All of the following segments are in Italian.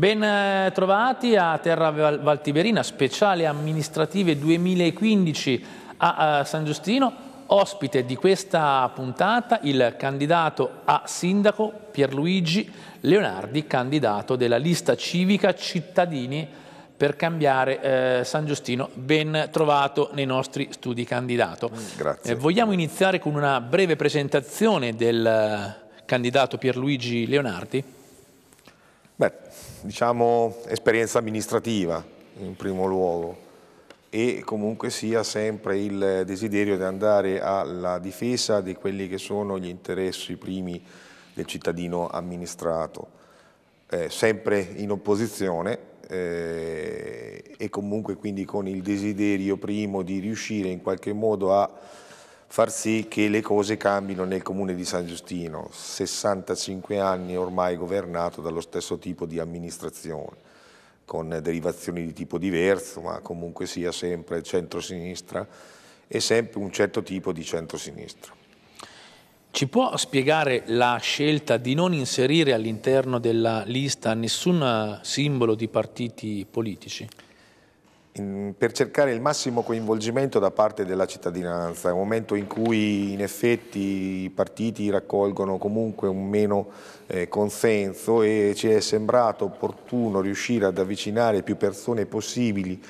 Ben eh, trovati a Terra Valtiberina, speciale amministrative 2015 a San Giustino. Ospite di questa puntata il candidato a sindaco Pierluigi Leonardi, candidato della lista civica Cittadini per cambiare eh, San Giustino. Ben trovato nei nostri studi candidato. Mm, grazie. Eh, vogliamo iniziare con una breve presentazione del eh, candidato Pierluigi Leonardi? Beh, diciamo, esperienza amministrativa in primo luogo e comunque sia sempre il desiderio di andare alla difesa di quelli che sono gli interessi primi del cittadino amministrato, eh, sempre in opposizione eh, e comunque quindi con il desiderio primo di riuscire in qualche modo a far sì che le cose cambino nel comune di San Giustino, 65 anni ormai governato dallo stesso tipo di amministrazione, con derivazioni di tipo diverso, ma comunque sia sempre centro-sinistra e sempre un certo tipo di centro-sinistra. Ci può spiegare la scelta di non inserire all'interno della lista nessun eh, simbolo di partiti politici? in, per cercare il massimo coinvolgimento da parte della cittadinanza, è un momento in cui in effetti i partiti raccolgono comunque un meno eh, consenso e ci è sembrato opportuno riuscire ad avvicinare più persone possibili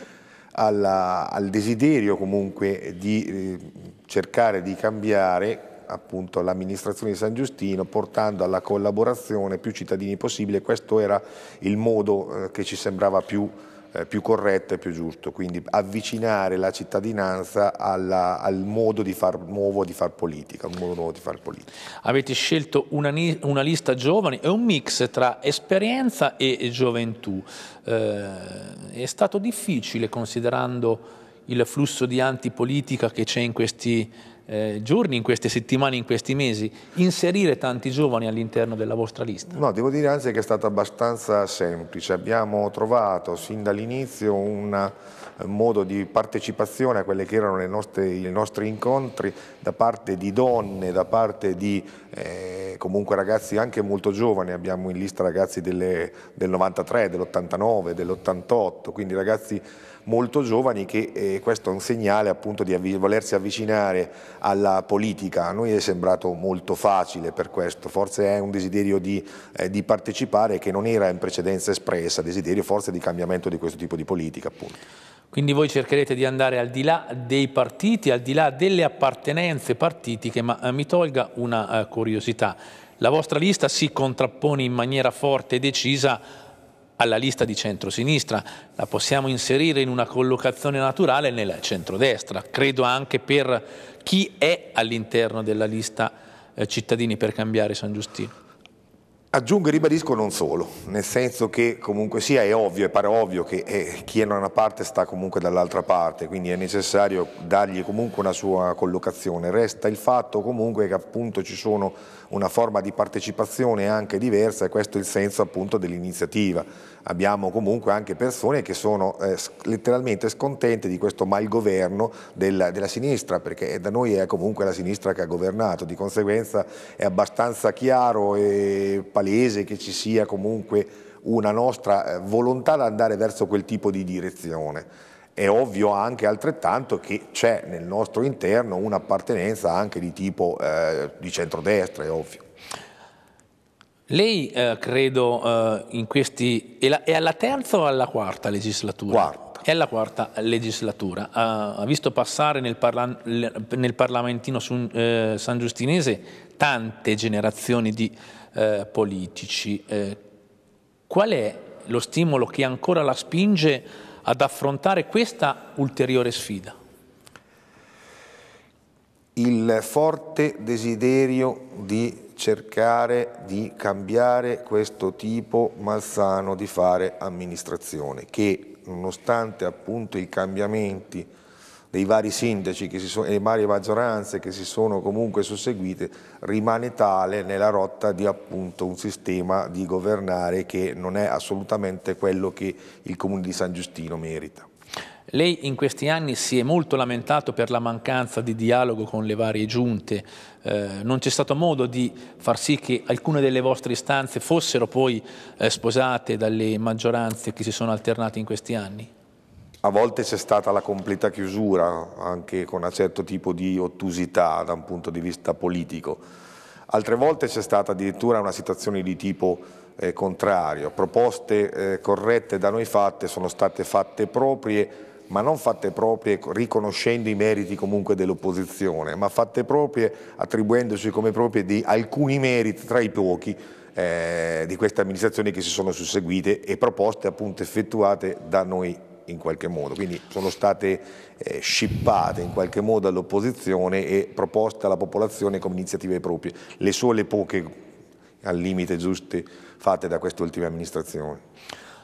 alla, al desiderio comunque di eh, cercare di cambiare appunto l'amministrazione di San Giustino portando alla collaborazione più cittadini possibile, questo era il modo eh, che ci sembrava più, eh, più corretto e più giusto, quindi avvicinare la cittadinanza alla, al modo di far, nuovo di far politica, un modo nuovo di far politica. Avete scelto una, una lista giovani, è un mix tra esperienza e, e gioventù, eh, è stato difficile considerando il flusso di antipolitica che c'è in questi eh, giorni, in queste settimane, in questi mesi, inserire tanti giovani all'interno della vostra lista? No, devo dire anzi che è stato abbastanza semplice. Abbiamo trovato sin dall'inizio un eh, modo di partecipazione a quelli che erano nostre, i nostri incontri da parte di donne, da parte di eh, comunque ragazzi anche molto giovani, abbiamo in lista ragazzi delle, del 93, dell'89, dell'88, quindi ragazzi molto giovani che eh, questo è un segnale appunto di avvi volersi avvicinare alla politica, a noi è sembrato molto facile per questo, forse è un desiderio di, eh, di partecipare che non era in precedenza espressa, desiderio forse di cambiamento di questo tipo di politica appunto. Quindi voi cercherete di andare al di là dei partiti, al di là delle appartenenze partitiche, ma eh, mi tolga una eh, curiosità. La vostra lista si contrappone in maniera forte e decisa alla lista di centrosinistra, la possiamo inserire in una collocazione naturale nel centrodestra, credo anche per chi è all'interno della lista eh, Cittadini per cambiare San Giustino. Aggiungo e ribadisco non solo, nel senso che comunque sia è ovvio, è ovvio che eh, chi è da una parte sta comunque dall'altra parte, quindi è necessario dargli comunque una sua collocazione. Resta il fatto comunque che appunto ci sono una forma di partecipazione anche diversa e questo è il senso appunto dell'iniziativa. Abbiamo comunque anche persone che sono eh, letteralmente scontente di questo malgoverno della, della sinistra, perché da noi è comunque la sinistra che ha governato, di conseguenza è abbastanza chiaro e palese che ci sia comunque una nostra eh, volontà di andare verso quel tipo di direzione è ovvio anche altrettanto che c'è nel nostro interno un'appartenenza anche di tipo eh, di centrodestra, è ovvio. Lei eh, credo eh, in questi... È, la, è, alla terza o alla quarta legislatura? Quarta. È alla quarta legislatura. Ha, ha visto passare nel, parla, nel Parlamentino su, eh, sangiustinese tante generazioni di eh, politici. Eh, qual è lo stimolo che ancora la spinge ad affrontare questa ulteriore sfida? Il forte desiderio di cercare di cambiare questo tipo malsano di fare amministrazione che nonostante appunto i cambiamenti dei vari sindaci sono, e le varie maggioranze che si sono comunque susseguite rimane tale nella rotta di appunto un sistema di governare che non è assolutamente quello che il comune di San Giustino merita. Lei in questi anni si è molto lamentato per la mancanza di dialogo con le varie giunte, eh, non c'è stato modo di far sì che alcune delle vostre istanze fossero poi eh, sposate dalle maggioranze che si sono alternate in questi anni? A volte c'è stata la completa chiusura, anche con un certo tipo di ottusità da un punto di vista politico. Altre volte c'è stata addirittura una situazione di tipo eh, contrario. Proposte eh, corrette da noi fatte sono state fatte proprie, ma non fatte proprie riconoscendo i meriti comunque dell'opposizione, ma fatte proprie attribuendosi come proprie di alcuni meriti tra i pochi eh, di queste amministrazioni che si sono susseguite e proposte appunto effettuate da noi in qualche modo, quindi sono state eh, scippate in qualche modo all'opposizione e proposte alla popolazione come iniziative proprie, le sole poche al limite giuste fatte da queste ultime amministrazioni.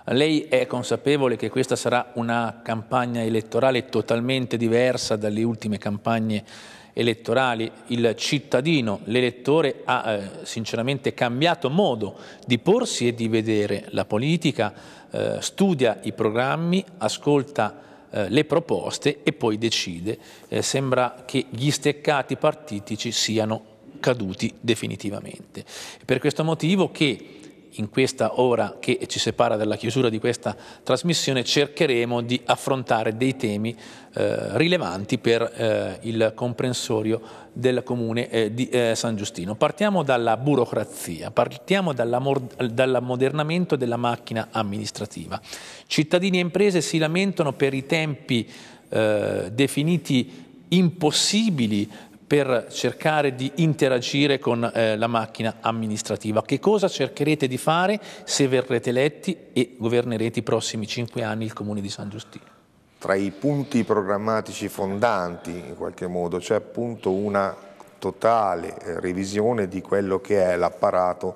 Lei è consapevole che questa sarà una campagna elettorale totalmente diversa dalle ultime campagne elettorali il cittadino, l'elettore ha eh, sinceramente cambiato modo di porsi e di vedere la politica, eh, studia i programmi, ascolta eh, le proposte e poi decide. Eh, sembra che gli steccati partitici siano caduti definitivamente. Per questo motivo che in questa ora che ci separa dalla chiusura di questa trasmissione cercheremo di affrontare dei temi eh, rilevanti per eh, il comprensorio del comune eh, di eh, San Giustino. Partiamo dalla burocrazia, partiamo dall'ammodernamento della macchina amministrativa. Cittadini e imprese si lamentano per i tempi eh, definiti impossibili per cercare di interagire con eh, la macchina amministrativa. Che cosa cercherete di fare se verrete eletti e governerete i prossimi cinque anni il Comune di San Giustino? Tra i punti programmatici fondanti, in qualche modo, c'è appunto una totale eh, revisione di quello che è l'apparato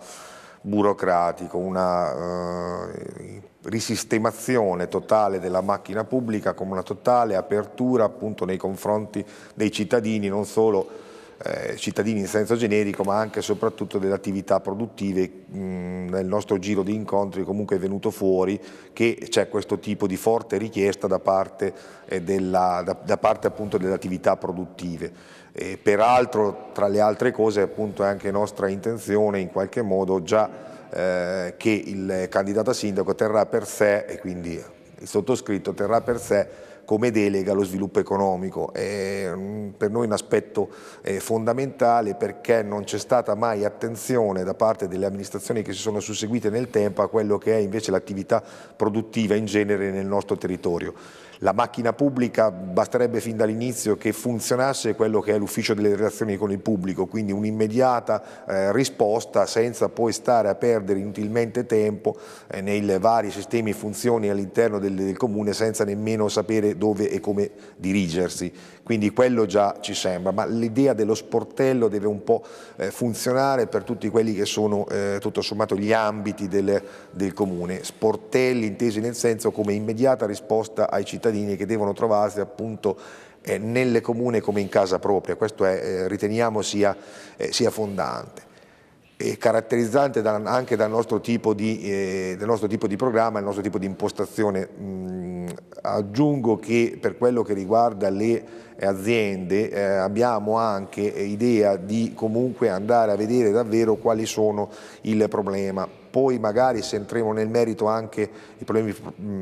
burocratico, una eh, risistemazione totale della macchina pubblica come una totale apertura appunto nei confronti dei cittadini, non solo eh, cittadini in senso generico ma anche e soprattutto delle attività produttive. Mh, mm, nel nostro giro di incontri comunque è venuto fuori che c'è questo tipo di forte richiesta da parte, eh, della, da, da parte appunto delle attività produttive. E peraltro tra le altre cose appunto è anche nostra intenzione in qualche modo già eh, che il candidato a sindaco terrà per sé e quindi il sottoscritto terrà per sé come delega lo sviluppo economico. È mm, per noi un aspetto eh, fondamentale perché non c'è stata mai attenzione da parte delle amministrazioni che si sono susseguite nel tempo a quello che è invece l'attività produttiva in genere nel nostro territorio la macchina pubblica basterebbe fin dall'inizio che funzionasse quello che è l'ufficio delle relazioni con il pubblico, quindi un'immediata eh, risposta senza poi stare a perdere inutilmente tempo eh, nei vari sistemi e funzioni all'interno del, del comune senza nemmeno sapere dove e come dirigersi quindi quello già ci sembra, ma l'idea dello sportello deve un po' eh, funzionare per tutti quelli che sono eh, tutto sommato gli ambiti del, del comune, sportelli intesi nel senso come immediata risposta ai cittadini che devono trovarsi appunto eh, nelle comune come in casa propria, questo è, eh, riteniamo sia, eh, sia fondante e caratterizzante da, anche dal nostro, di, eh, del nostro tipo di programma, il nostro tipo di impostazione. Mm, aggiungo che per quello che riguarda le eh, aziende eh, abbiamo anche idea di comunque andare a vedere davvero quali sono il problema poi magari se entreremo nel merito anche i problemi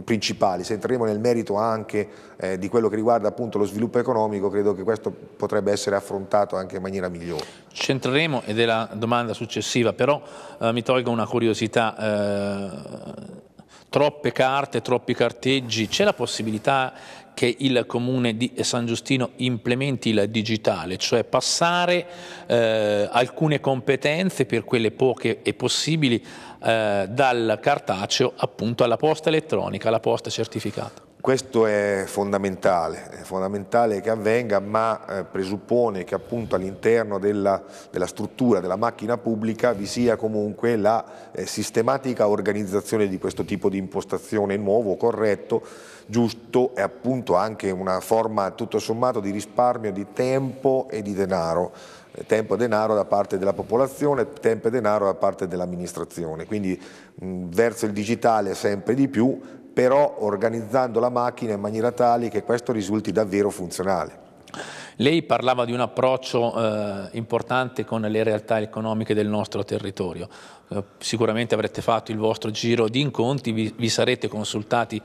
principali, se entriamo nel merito anche eh, di quello che riguarda appunto lo sviluppo economico, credo che questo potrebbe essere affrontato anche in maniera migliore. Centreremo ed è la domanda successiva, però eh, mi tolgo una curiosità. Eh, troppe carte, troppi carteggi, c'è la possibilità che il comune di San Giustino implementi il digitale, cioè passare eh, alcune competenze per quelle poche e possibili eh, dal cartaceo appunto alla posta elettronica, alla posta certificata. Questo è fondamentale, è fondamentale che avvenga, ma eh, presuppone che appunto all'interno della, della, struttura, della macchina pubblica, vi sia comunque la eh, sistematica organizzazione di questo tipo di impostazione nuovo, corretto, giusto e appunto anche una forma tutto sommato di risparmio di tempo e di denaro eh, tempo e denaro da parte della popolazione, tempo e denaro da parte dell'amministrazione. Quindi mh, verso il digitale sempre di più, però organizzando la macchina in maniera tale che questo risulti davvero funzionale. Lei parlava di un approccio eh, importante con le realtà economiche del nostro territorio. Eh, sicuramente avrete fatto il vostro giro di incontri, vi, vi sarete consultati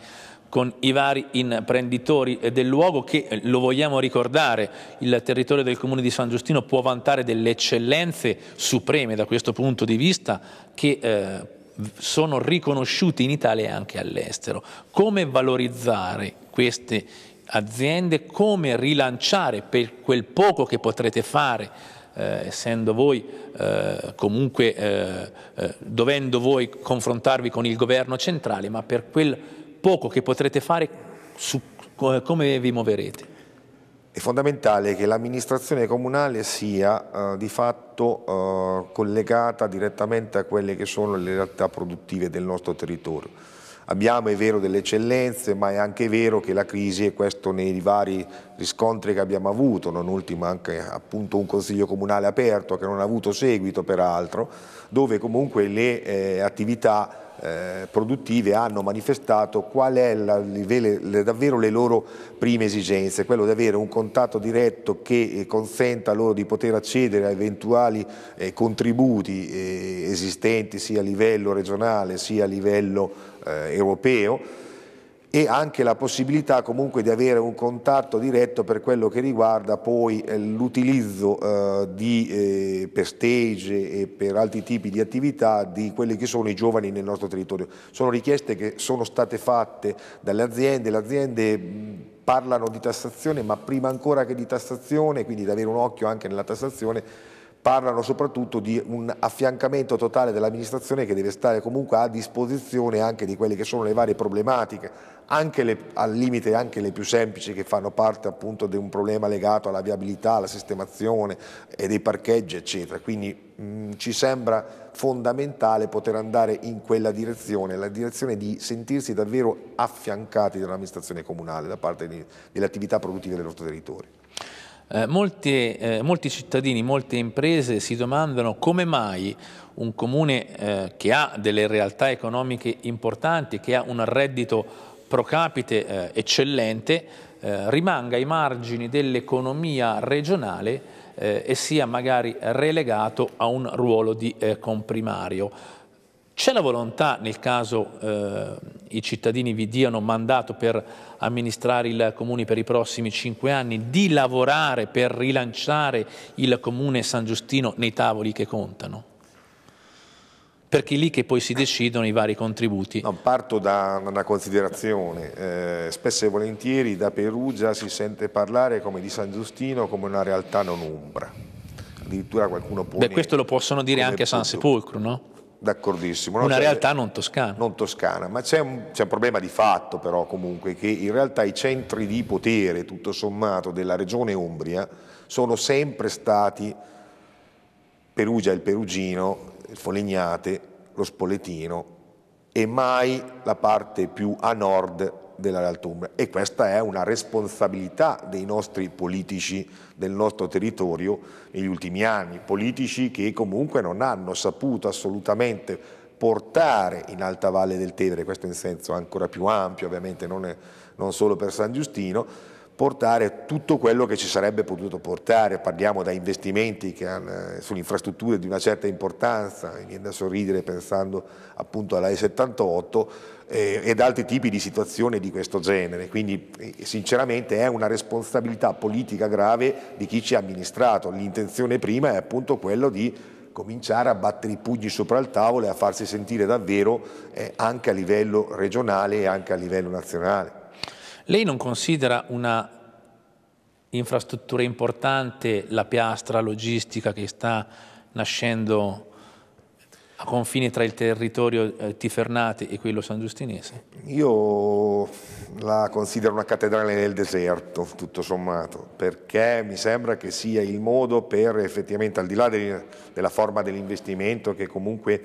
con i vari imprenditori del luogo che, eh, lo vogliamo ricordare, il territorio del comune di San Giustino può vantare delle eccellenze supreme da questo punto di vista che eh, sono riconosciuti in Italia e anche all'estero. Come valorizzare queste aziende, come rilanciare per quel poco che potrete fare eh, essendo voi eh, comunque eh, eh dovendo voi confrontarvi con il governo centrale, ma per quel poco che potrete fare su, come vi muoverete? è fondamentale che l'amministrazione comunale sia eh, di fatto eh, collegata direttamente a quelle che sono le realtà produttive del nostro territorio. Abbiamo, è vero, delle eccellenze, ma è anche vero che la crisi, e questo nei vari riscontri che abbiamo avuto, non ultimo anche appunto un consiglio comunale aperto che non ha avuto seguito peraltro, dove comunque le eh, attività eh, produttive hanno manifestato qual è la, le, le, davvero le loro prime esigenze, quello di avere un contatto diretto che eh, consenta loro di poter accedere a eventuali eh, contributi eh, esistenti sia a livello regionale sia a livello eh, europeo e anche la possibilità comunque di avere un contatto diretto per quello che riguarda poi eh, l'utilizzo eh, di, eh, per stage e per altri tipi di attività di quelli che sono i giovani nel nostro territorio. Sono richieste che sono state fatte dalle aziende, le aziende parlano di tassazione ma prima ancora che di tassazione, quindi di avere un occhio anche nella tassazione parlano soprattutto di un affiancamento totale dell'amministrazione che deve stare comunque a disposizione anche di quelle che sono le varie problematiche, anche le, al limite anche le più semplici che fanno parte appunto di un problema legato alla viabilità, alla sistemazione e dei parcheggi eccetera. Quindi mh, mm, ci sembra fondamentale poter andare in quella direzione, la direzione di sentirsi davvero affiancati dall'amministrazione comunale da parte di, delle attività produttive del nostro territorio. Eh, molti, eh, molti cittadini, molte imprese si domandano come mai un comune eh, che ha delle realtà economiche importanti, che ha un reddito pro capite eh, eccellente, eh, rimanga ai margini dell'economia regionale eh, e sia magari relegato a un ruolo di comprimario. C'è la volontà, nel caso eh, i cittadini vi diano mandato per amministrare il Comune per i prossimi cinque anni, di lavorare per rilanciare il Comune San Giustino nei tavoli che contano? Perché è lì che poi si decidono i vari contributi. No, parto da una considerazione. Eh, spesso e volentieri da Perugia si sente parlare come di San Giustino come una realtà non umbra. Addirittura qualcuno può... Beh, questo lo possono dire anche a San Sepolcro, no? D'accordissimo. No? Una cioè, realtà non toscana. Non toscana, ma c'è un, c'è un, problema di fatto però comunque che in realtà i centri di potere, tutto sommato, della regione Umbria sono sempre stati Perugia e il Perugino, il Folignate, lo Spoletino e mai la parte più a nord della realtà umbra e questa è una responsabilità dei nostri politici del nostro territorio negli ultimi anni, politici che comunque non hanno saputo assolutamente portare in Alta Valle del Tevere, questo in senso ancora più ampio ovviamente, non, è, non solo per San Giustino, portare tutto quello che ci sarebbe potuto portare, parliamo da investimenti che hanno, sulle infrastrutture di una certa importanza, mi viene da sorridere pensando appunto alla E78, eh, ed altri tipi di situazioni di questo genere. Quindi eh, sinceramente è una responsabilità politica grave di chi ci ha amministrato. L'intenzione prima è appunto quello di cominciare a battere i pugni sopra il tavolo e a farsi sentire davvero eh, anche a livello regionale e anche a livello nazionale. Lei non considera una infrastruttura importante la piastra logistica che sta nascendo a confine tra il territorio eh, tifernate e quello san giustinese? Io la considero una cattedrale nel deserto, tutto sommato, perché mi sembra che sia il modo per effettivamente, al di là del, della forma dell'investimento che comunque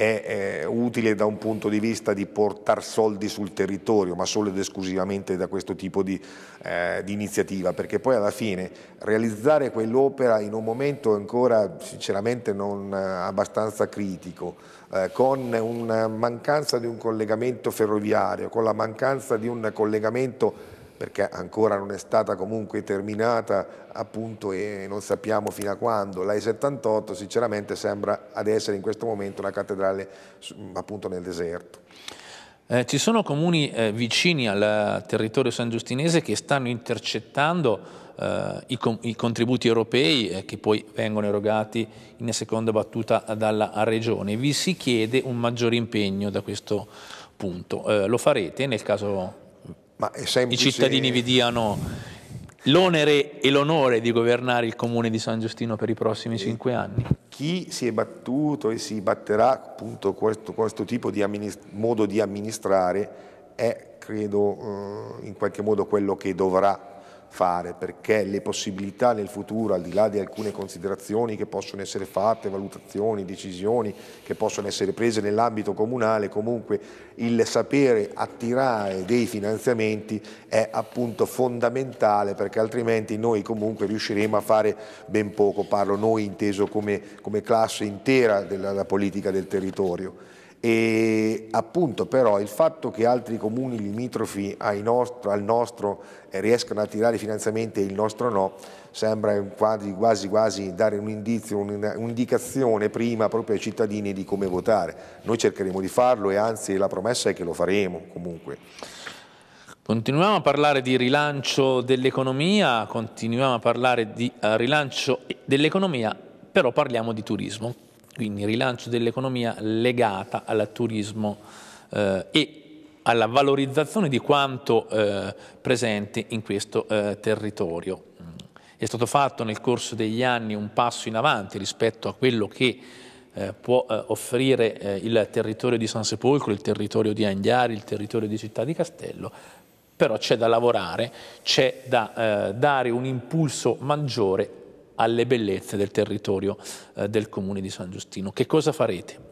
è, è eh, utile da un punto di vista di portare soldi sul territorio, ma solo ed esclusivamente da questo tipo di, eh, di iniziativa, perché poi alla fine realizzare quell'opera in un momento ancora sinceramente non eh, abbastanza critico, eh, con una mancanza di un collegamento ferroviario, con la mancanza di un collegamento perché ancora non è stata comunque terminata appunto e non sappiamo fino a quando. La 78 sinceramente sembra ad essere in questo momento una cattedrale appunto nel deserto. Eh, ci sono comuni eh, vicini al territorio san giustinese che stanno intercettando eh, i, i, contributi europei eh, che poi vengono erogati in seconda battuta dalla Regione. Vi si chiede un maggiore impegno da questo punto. Eh, lo farete nel caso i cittadini vi diano l'onere e l'onore di governare il comune di San Giustino per i prossimi cinque anni. Chi si è battuto e si batterà appunto questo, questo tipo di modo di amministrare è credo eh, in qualche modo quello che dovrà fare, perché le possibilità nel futuro, al di là di alcune considerazioni che possono essere fatte, valutazioni, decisioni che possono essere prese nell'ambito comunale, comunque il sapere attirare dei finanziamenti è appunto fondamentale perché altrimenti noi comunque riusciremo a fare ben poco, parlo noi inteso come, come classe intera della politica del territorio. E appunto però il fatto che altri comuni limitrofi nostro, al nostro riescano a tirare finanziamenti e il nostro no, sembra quasi quasi, quasi dare un indizio, un'indicazione prima proprio ai cittadini di come votare. Noi cercheremo di farlo e anzi la promessa è che lo faremo comunque. Continuiamo a parlare di rilancio dell'economia, continuiamo a parlare di eh, rilancio dell'economia, però parliamo di turismo quindi rilancio dell'economia legata al turismo eh, e alla valorizzazione di quanto eh, presente in questo eh, territorio. È stato fatto nel corso degli anni un passo in avanti rispetto a quello che eh, può eh, offrire eh, il territorio di San Sepolcro, il territorio di Anghiari, il territorio di Città di Castello, però c'è da lavorare, c'è da eh, dare un impulso maggiore alle bellezze del territorio eh, del comune di San Giustino. Che cosa farete?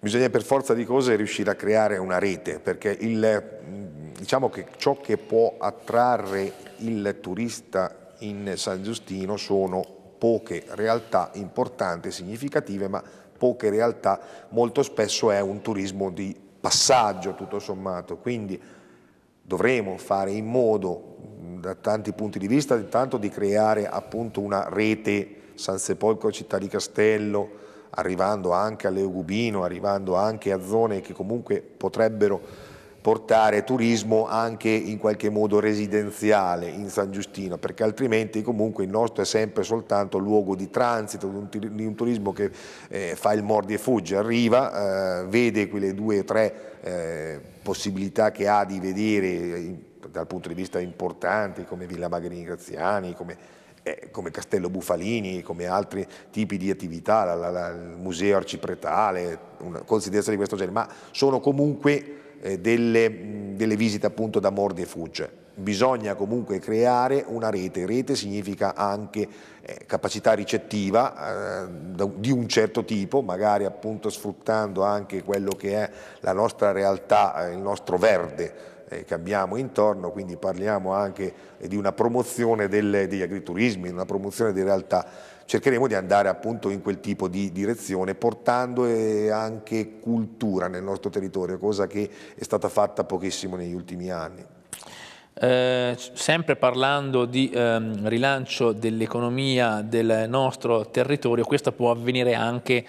Bisogna per forza di cose riuscire a creare una rete, perché il, mm, diciamo che ciò che può attrarre il turista in San Giustino sono poche realtà importanti, significative, ma poche realtà, molto spesso è un turismo di passaggio tutto sommato, quindi dovremo fare in modo da tanti punti di vista, intanto di creare appunto una rete San Sepolcro Città di Castello, arrivando anche a Leogubino, arrivando anche a zone che comunque potrebbero portare turismo anche in qualche modo residenziale in San Giustino, perché altrimenti comunque il nostro è sempre soltanto luogo di transito, di un turismo che eh, fa il mordi e fugge, arriva, eh, vede quelle due o tre eh, possibilità che ha di vedere eh, dal punto di vista importanti come Villa Magherini Graziani, come, eh, come Castello Bufalini, come altri tipi di attività, la, la, la, il museo arcipretale, una considerazione di questo genere, ma sono comunque eh, delle, delle, visite appunto da mordi e fugge. Bisogna comunque creare una rete, rete significa anche eh, capacità ricettiva eh, di un certo tipo, magari appunto sfruttando anche quello che è la nostra realtà, eh, il nostro verde, eh, che abbiamo intorno, quindi parliamo anche di una promozione del, degli agriturismi, una promozione di realtà. Cercheremo di andare appunto in quel tipo di direzione, portando eh, anche cultura nel nostro territorio, cosa che è stata fatta pochissimo negli ultimi anni. Eh, sempre parlando di ehm, rilancio dell'economia del nostro territorio, questo può avvenire anche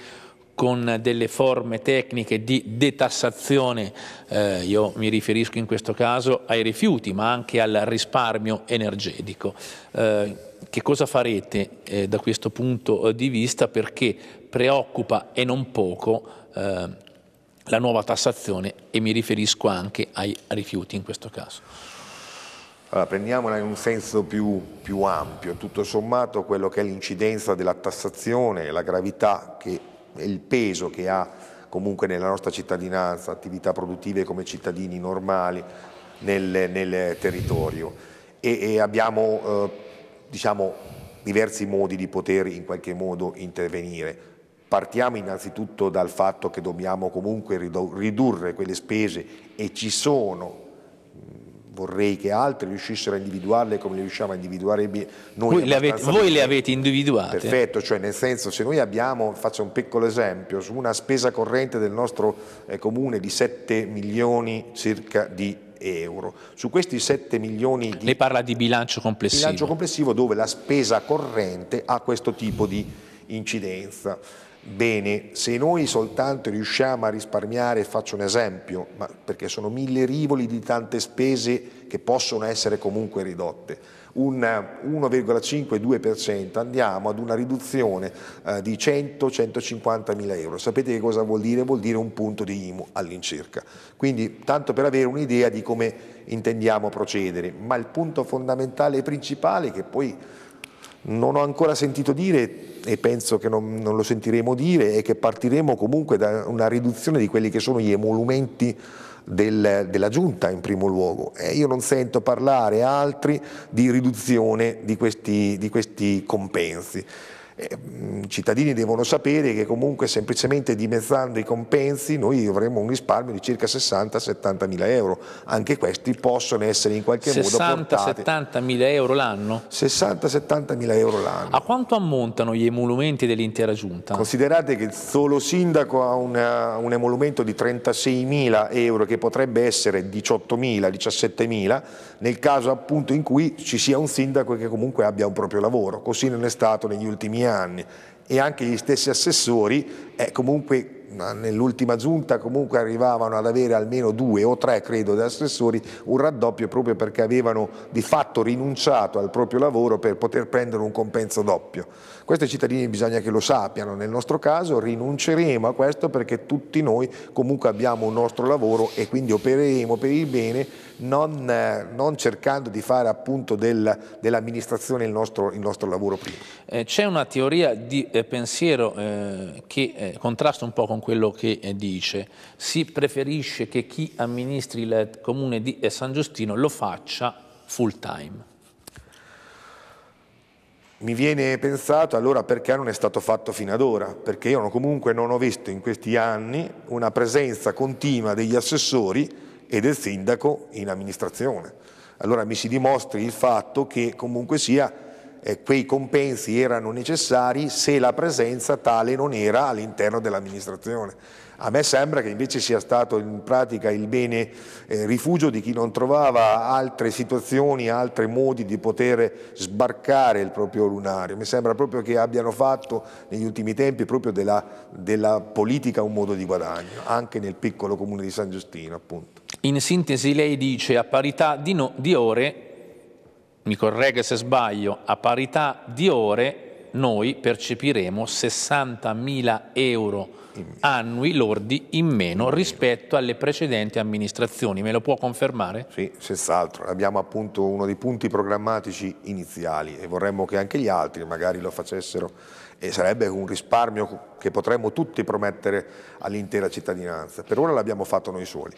con delle forme tecniche di detassazione, eh, io mi riferisco in questo caso ai rifiuti ma anche al risparmio energetico. Eh, che cosa farete eh, da questo punto eh, di vista perché preoccupa e non poco eh, la nuova tassazione e mi riferisco anche ai rifiuti in questo caso. Allora, prendiamola in un senso più, più ampio, tutto sommato quello che è l'incidenza della tassazione, la gravità che il peso che ha comunque nella nostra cittadinanza, attività produttive come cittadini normali nel, nel territorio e, e abbiamo eh, diciamo, diversi modi di poter in qualche modo intervenire. Partiamo innanzitutto dal fatto che dobbiamo comunque ridurre quelle spese e ci sono vorrei che altri riuscissero a individuarle come le riusciamo a individuare noi. Voi le, avete, voi le avete, individuate? Perfetto, cioè nel senso se noi abbiamo, faccio un piccolo esempio, su una spesa corrente del nostro eh, comune di 7 milioni circa di euro, su questi 7 milioni di... Lei parla di bilancio complessivo. Bilancio complessivo dove la spesa corrente ha questo tipo di incidenza. Bene, se noi soltanto riusciamo a risparmiare, faccio un esempio, perché sono mille rivoli di tante spese che possono essere comunque ridotte, un 1,5-2% eh, andiamo ad una riduzione eh, di 100-150 mila euro. Sapete che cosa vuol dire? Vuol dire un punto di IMU all'incirca. Quindi tanto per avere un'idea di come intendiamo procedere, ma il punto fondamentale e principale che poi non ho ancora sentito dire e penso che non, non, lo sentiremo dire e che partiremo comunque da una riduzione di quelli che sono gli emolumenti del, della giunta in primo luogo. E io non sento parlare altri di riduzione di questi, di questi compensi. Ehm, I cittadini devono sapere che comunque semplicemente dimezzando i compensi noi avremo un risparmio di circa 60-70 mila euro, anche questi possono essere in qualche 60, modo portati. 70 mila euro l'anno? 60-70 mila euro l'anno. A quanto ammontano gli emolumenti dell'intera giunta? Considerate che il solo sindaco ha una, eh, un emolumento di 36 mila euro che potrebbe essere 18 mila, 17 mila, nel caso appunto in cui ci sia un sindaco che comunque abbia un proprio lavoro, così non è stato negli ultimi anni anni e anche gli stessi assessori eh, comunque nell'ultima giunta comunque arrivavano ad avere almeno due o tre, credo, di assessori, un raddoppio proprio perché avevano di fatto rinunciato al proprio lavoro per poter prendere un compenso doppio. Questo i cittadini bisogna che lo sappiano, nel nostro caso rinunceremo a questo perché tutti noi comunque abbiamo un nostro lavoro e quindi opereremo per il bene non, eh, non cercando di fare appunto del, dell'amministrazione il nostro, il nostro lavoro prima. Eh, C'è una teoria di eh, pensiero eh, che eh, contrasta un po' con con quello che eh, dice. Si preferisce che chi amministri il comune di eh, San Giustino lo faccia full time. Mi viene pensato allora perché non è stato fatto fino ad ora, perché io comunque non ho visto in questi anni una presenza continua degli assessori e del sindaco in amministrazione. Allora mi si dimostri il fatto che comunque sia eh, quei compensi erano necessari se la presenza tale non era all'interno dell'amministrazione. A me sembra che invece sia stato in pratica il bene eh, rifugio di chi non trovava altre situazioni, altri modi di poter sbarcare il proprio lunario. Mi sembra proprio che abbiano fatto negli ultimi tempi proprio della, della politica un modo di guadagno, anche nel piccolo comune di San Giustino appunto. In sintesi lei dice a parità di, no, di ore mi corregga se sbaglio, a parità di ore noi percepiremo 60.000 euro annui lordi in meno rispetto alle precedenti amministrazioni. Me lo può confermare? Sì, senz'altro. Abbiamo appunto uno dei punti programmatici iniziali e vorremmo che anche gli altri magari lo facessero e sarebbe un risparmio che potremmo tutti promettere all'intera cittadinanza. Per ora l'abbiamo fatto noi soli.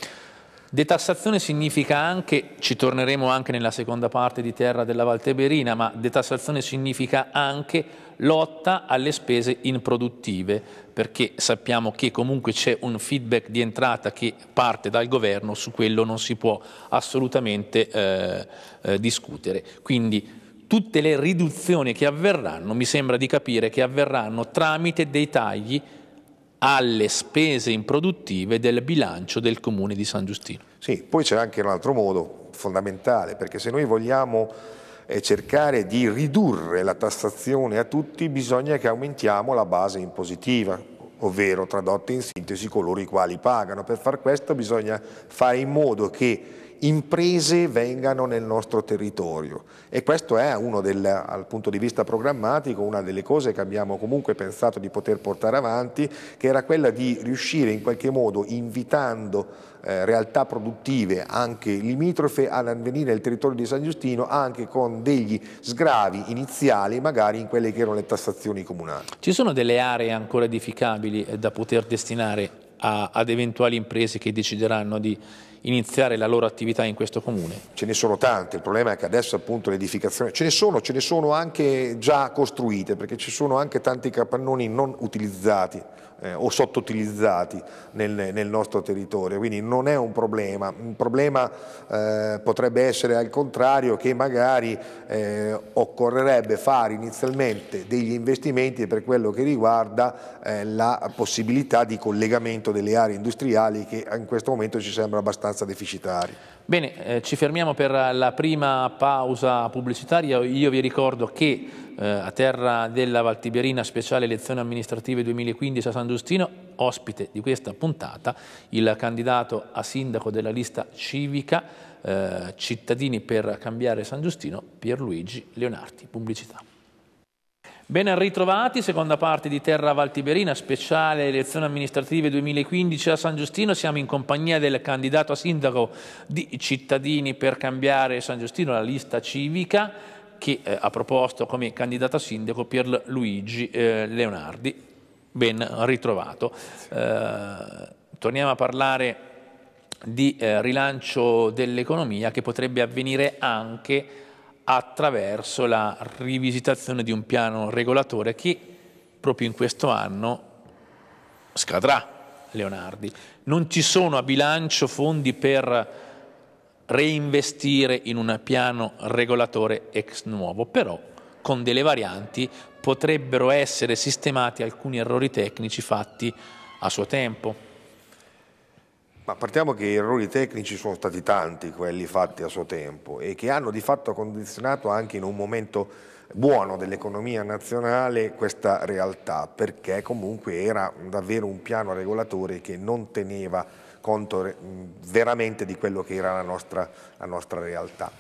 Detassazione significa anche, ci torneremo anche nella seconda parte di Terra della Valteberina, ma detassazione significa anche lotta alle spese improduttive, perché sappiamo che comunque c'è un feedback di entrata che parte dal governo, su quello non si può assolutamente eh, eh, discutere. Quindi tutte le riduzioni che avverranno, mi sembra di capire che avverranno tramite dei tagli alle spese improduttive del bilancio del comune di San Giustino. Sì, poi c'è anche un altro modo fondamentale, perché se noi vogliamo eh, cercare di ridurre la tassazione a tutti, bisogna che aumentiamo la base impositiva, ovvero tradotta in sintesi coloro i quali pagano. Per far questo bisogna fare in modo che imprese vengano nel nostro territorio e questo è uno del, dal punto di vista programmatico una delle cose che abbiamo comunque pensato di poter portare avanti che era quella di riuscire in qualche modo invitando eh, realtà produttive anche limitrofe ad avvenire nel territorio di San Giustino anche con degli sgravi iniziali magari in quelle che erano le tassazioni comunali. Ci sono delle aree ancora edificabili eh, da poter destinare a, ad eventuali imprese che decideranno di iniziare la loro attività in questo comune? Ce ne sono tante, il problema è che adesso appunto l'edificazione, ce ne sono, ce ne sono anche già costruite, perché ci sono anche tanti capannoni non utilizzati, eh, o sottoutilizzati nel, nel, nostro territorio, quindi non è un problema, un problema eh, potrebbe essere al contrario che magari eh, occorrerebbe fare inizialmente degli investimenti per quello che riguarda eh, la possibilità di collegamento delle aree industriali che in questo momento ci sembra abbastanza deficitari. Bene, eh, ci fermiamo per la prima pausa pubblicitaria, io vi ricordo che eh, a terra della Valtiberina speciale elezioni amministrative 2015 a San Giustino, ospite di questa puntata, il candidato a sindaco della lista civica eh, Cittadini per cambiare San Giustino, Pierluigi Leonardi. Pubblicità. Ben ritrovati, seconda parte di Terra Valtiberina, speciale elezioni amministrative 2015 a San Giustino. Siamo in compagnia del candidato a sindaco di Cittadini per cambiare San Giustino, la lista civica che eh, ha proposto come candidato a sindaco Pierluigi eh, Leonardi, ben ritrovato. Eh, torniamo a parlare di eh, rilancio dell'economia che potrebbe avvenire anche attraverso la rivisitazione di un piano regolatore che proprio in questo anno scadrà Leonardi. Non ci sono a bilancio fondi per reinvestire in un piano regolatore ex nuovo, però con delle varianti potrebbero essere sistemati alcuni errori tecnici fatti a suo tempo. Ma partiamo che gli errori tecnici sono stati tanti quelli fatti a suo tempo e che hanno di fatto condizionato anche in un momento buono dell'economia nazionale questa realtà perché comunque era davvero un piano regolatore che non teneva conto veramente di quello che era la nostra, la nostra realtà.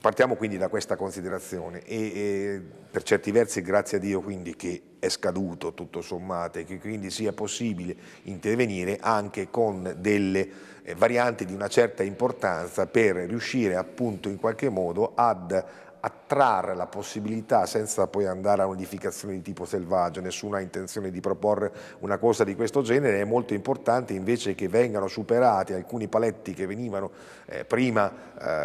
Partiamo quindi da questa considerazione e, e, per certi versi grazie a Dio quindi che è scaduto tutto sommato e che quindi sia possibile intervenire anche con delle eh, varianti di una certa importanza per riuscire appunto in qualche modo ad attrarre la possibilità, senza poi andare a un'edificazione di tipo selvaggio, nessuno ha intenzione di proporre una cosa di questo genere, è molto importante invece che vengano superati alcuni paletti che venivano eh, prima,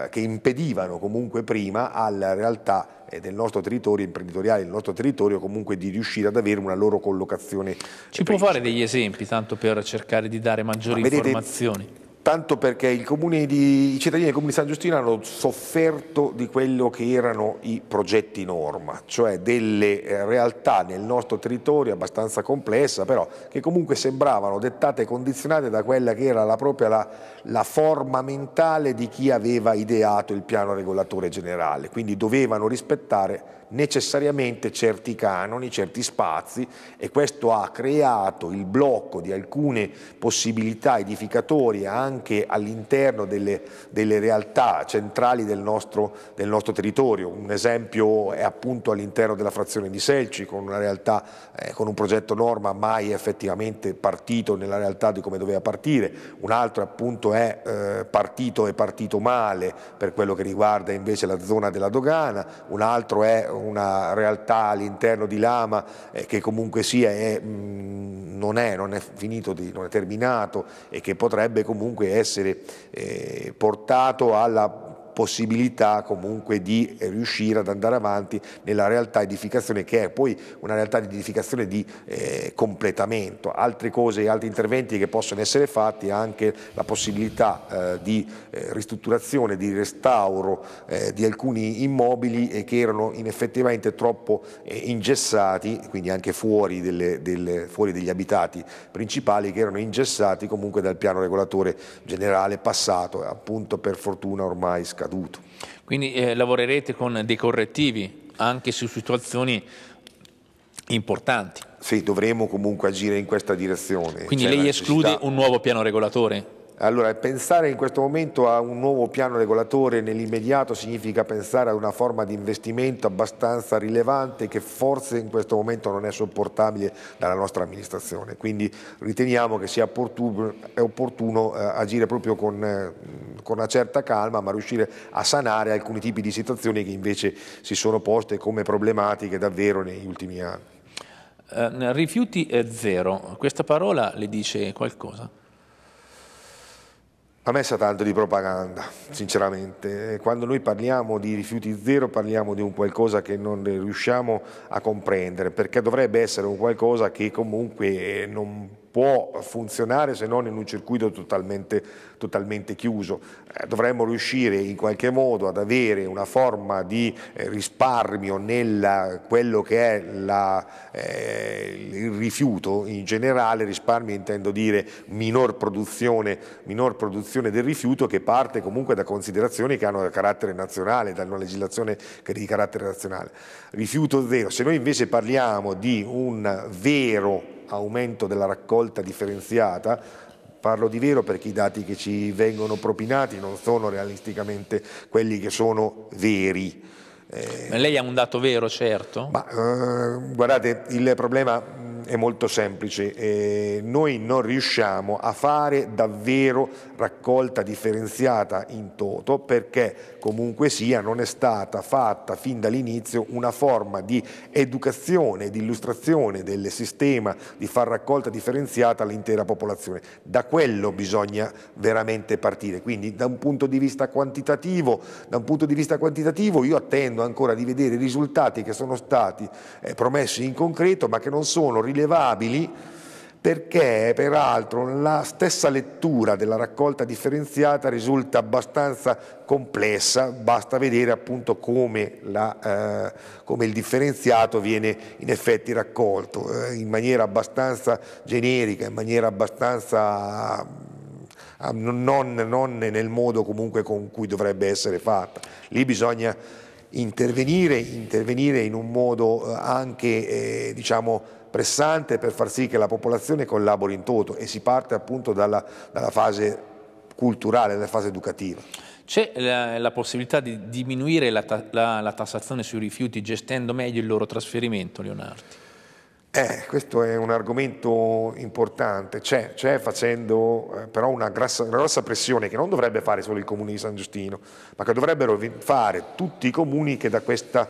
eh, che impedivano comunque prima alla realtà eh, del nostro territorio imprenditoriale, del nostro territorio comunque di riuscire ad avere una loro collocazione. Ci principe. può fare degli esempi tanto per cercare di dare maggiori Ma vedete, informazioni? tanto perché il comune di, i cittadini del comune di San Giustino hanno sofferto di quello che erano i progetti norma, cioè delle eh, realtà nel nostro territorio abbastanza complessa, però che comunque sembravano dettate e condizionate da quella che era la propria la, la forma mentale di chi aveva ideato il piano regolatore generale, quindi dovevano rispettare necessariamente certi canoni, certi spazi e questo ha creato il blocco di alcune possibilità edificatorie anche all'interno delle, delle realtà centrali del nostro, del nostro, territorio. Un esempio è appunto all'interno della frazione di Selci con una realtà, eh, con un progetto norma mai effettivamente partito nella realtà di come doveva partire, un altro appunto è eh, partito e partito male per quello che riguarda invece la zona della dogana, un altro è una realtà all'interno di Lama eh, che comunque sia è, mh, mm, non, è, non, è di, non, è, terminato e che potrebbe comunque essere eh, portato alla possibilità comunque di riuscire ad andare avanti nella realtà edificazione che è poi una realtà di edificazione di eh, completamento. Altre cose, altri interventi che possono essere fatti, anche la possibilità eh, di eh, ristrutturazione, di restauro eh, di alcuni immobili eh, che erano effettivamente troppo eh, ingessati, quindi anche fuori, delle, delle, fuori degli abitati principali, che erano ingessati comunque dal piano regolatore generale passato, appunto per fortuna ormai scaduto accaduto. Quindi eh, lavorerete con dei correttivi anche su situazioni importanti. Sì, dovremo comunque agire in questa direzione. Quindi C'è lei esclude un nuovo piano regolatore? Allora, pensare in questo momento a un nuovo piano regolatore nell'immediato significa pensare ad una forma di investimento abbastanza rilevante che forse in questo momento non è sopportabile dalla nostra amministrazione. Quindi riteniamo che sia opportuno, opportuno eh, agire proprio con, eh, con, una certa calma, ma riuscire a sanare alcuni tipi di situazioni che invece si sono poste come problematiche davvero negli ultimi anni. Eh, rifiuti zero, questa parola le dice qualcosa? A me è tanto di propaganda, sinceramente. Eh, quando noi parliamo di rifiuti zero parliamo di un qualcosa che non riusciamo a comprendere, perché dovrebbe essere un qualcosa che comunque non può funzionare se non in un circuito totalmente, totalmente chiuso. Eh, dovremmo riuscire in qualche modo ad avere una forma di eh, risparmio nel quello che è la, eh, il rifiuto in generale, risparmio intendo dire minor produzione, minor produzione del rifiuto che parte comunque da considerazioni che hanno carattere nazionale, da una legislazione che è di carattere nazionale. Rifiuto zero, se noi invece parliamo di un vero aumento della raccolta differenziata, parlo di vero perché i dati che ci vengono propinati non sono realisticamente quelli che sono veri. Eh, lei ha un dato vero, certo? Ma, eh, guardate, il problema è molto semplice, eh, noi non riusciamo a fare davvero raccolta differenziata in toto perché comunque sia non è stata fatta fin dall'inizio una forma di educazione, di illustrazione del sistema di far raccolta differenziata all'intera popolazione. Da quello bisogna veramente partire, quindi da un punto di vista quantitativo, da un punto di vista quantitativo io attendo ancora di vedere i risultati che sono stati eh, promessi in concreto ma che non sono rilevati rilevabili perché peraltro la stessa lettura della raccolta differenziata risulta abbastanza complessa, basta vedere appunto come, la, eh, come il differenziato viene in effetti raccolto eh, in maniera abbastanza generica, in maniera abbastanza eh, non, non nel modo comunque con cui dovrebbe essere fatta. Lì bisogna intervenire, intervenire in un modo eh, anche eh, diciamo pressante per far sì che la popolazione collabori in toto e si parte appunto dalla, dalla fase culturale, dalla fase educativa. C'è la, la, possibilità di diminuire la, ta la, la, tassazione sui rifiuti gestendo meglio il loro trasferimento, Leonardo? Eh, questo è un argomento importante, c'è, facendo eh, però una grossa, una grossa, pressione che non dovrebbe fare solo il comune di San Giustino, ma che dovrebbero fare tutti i comuni che da questa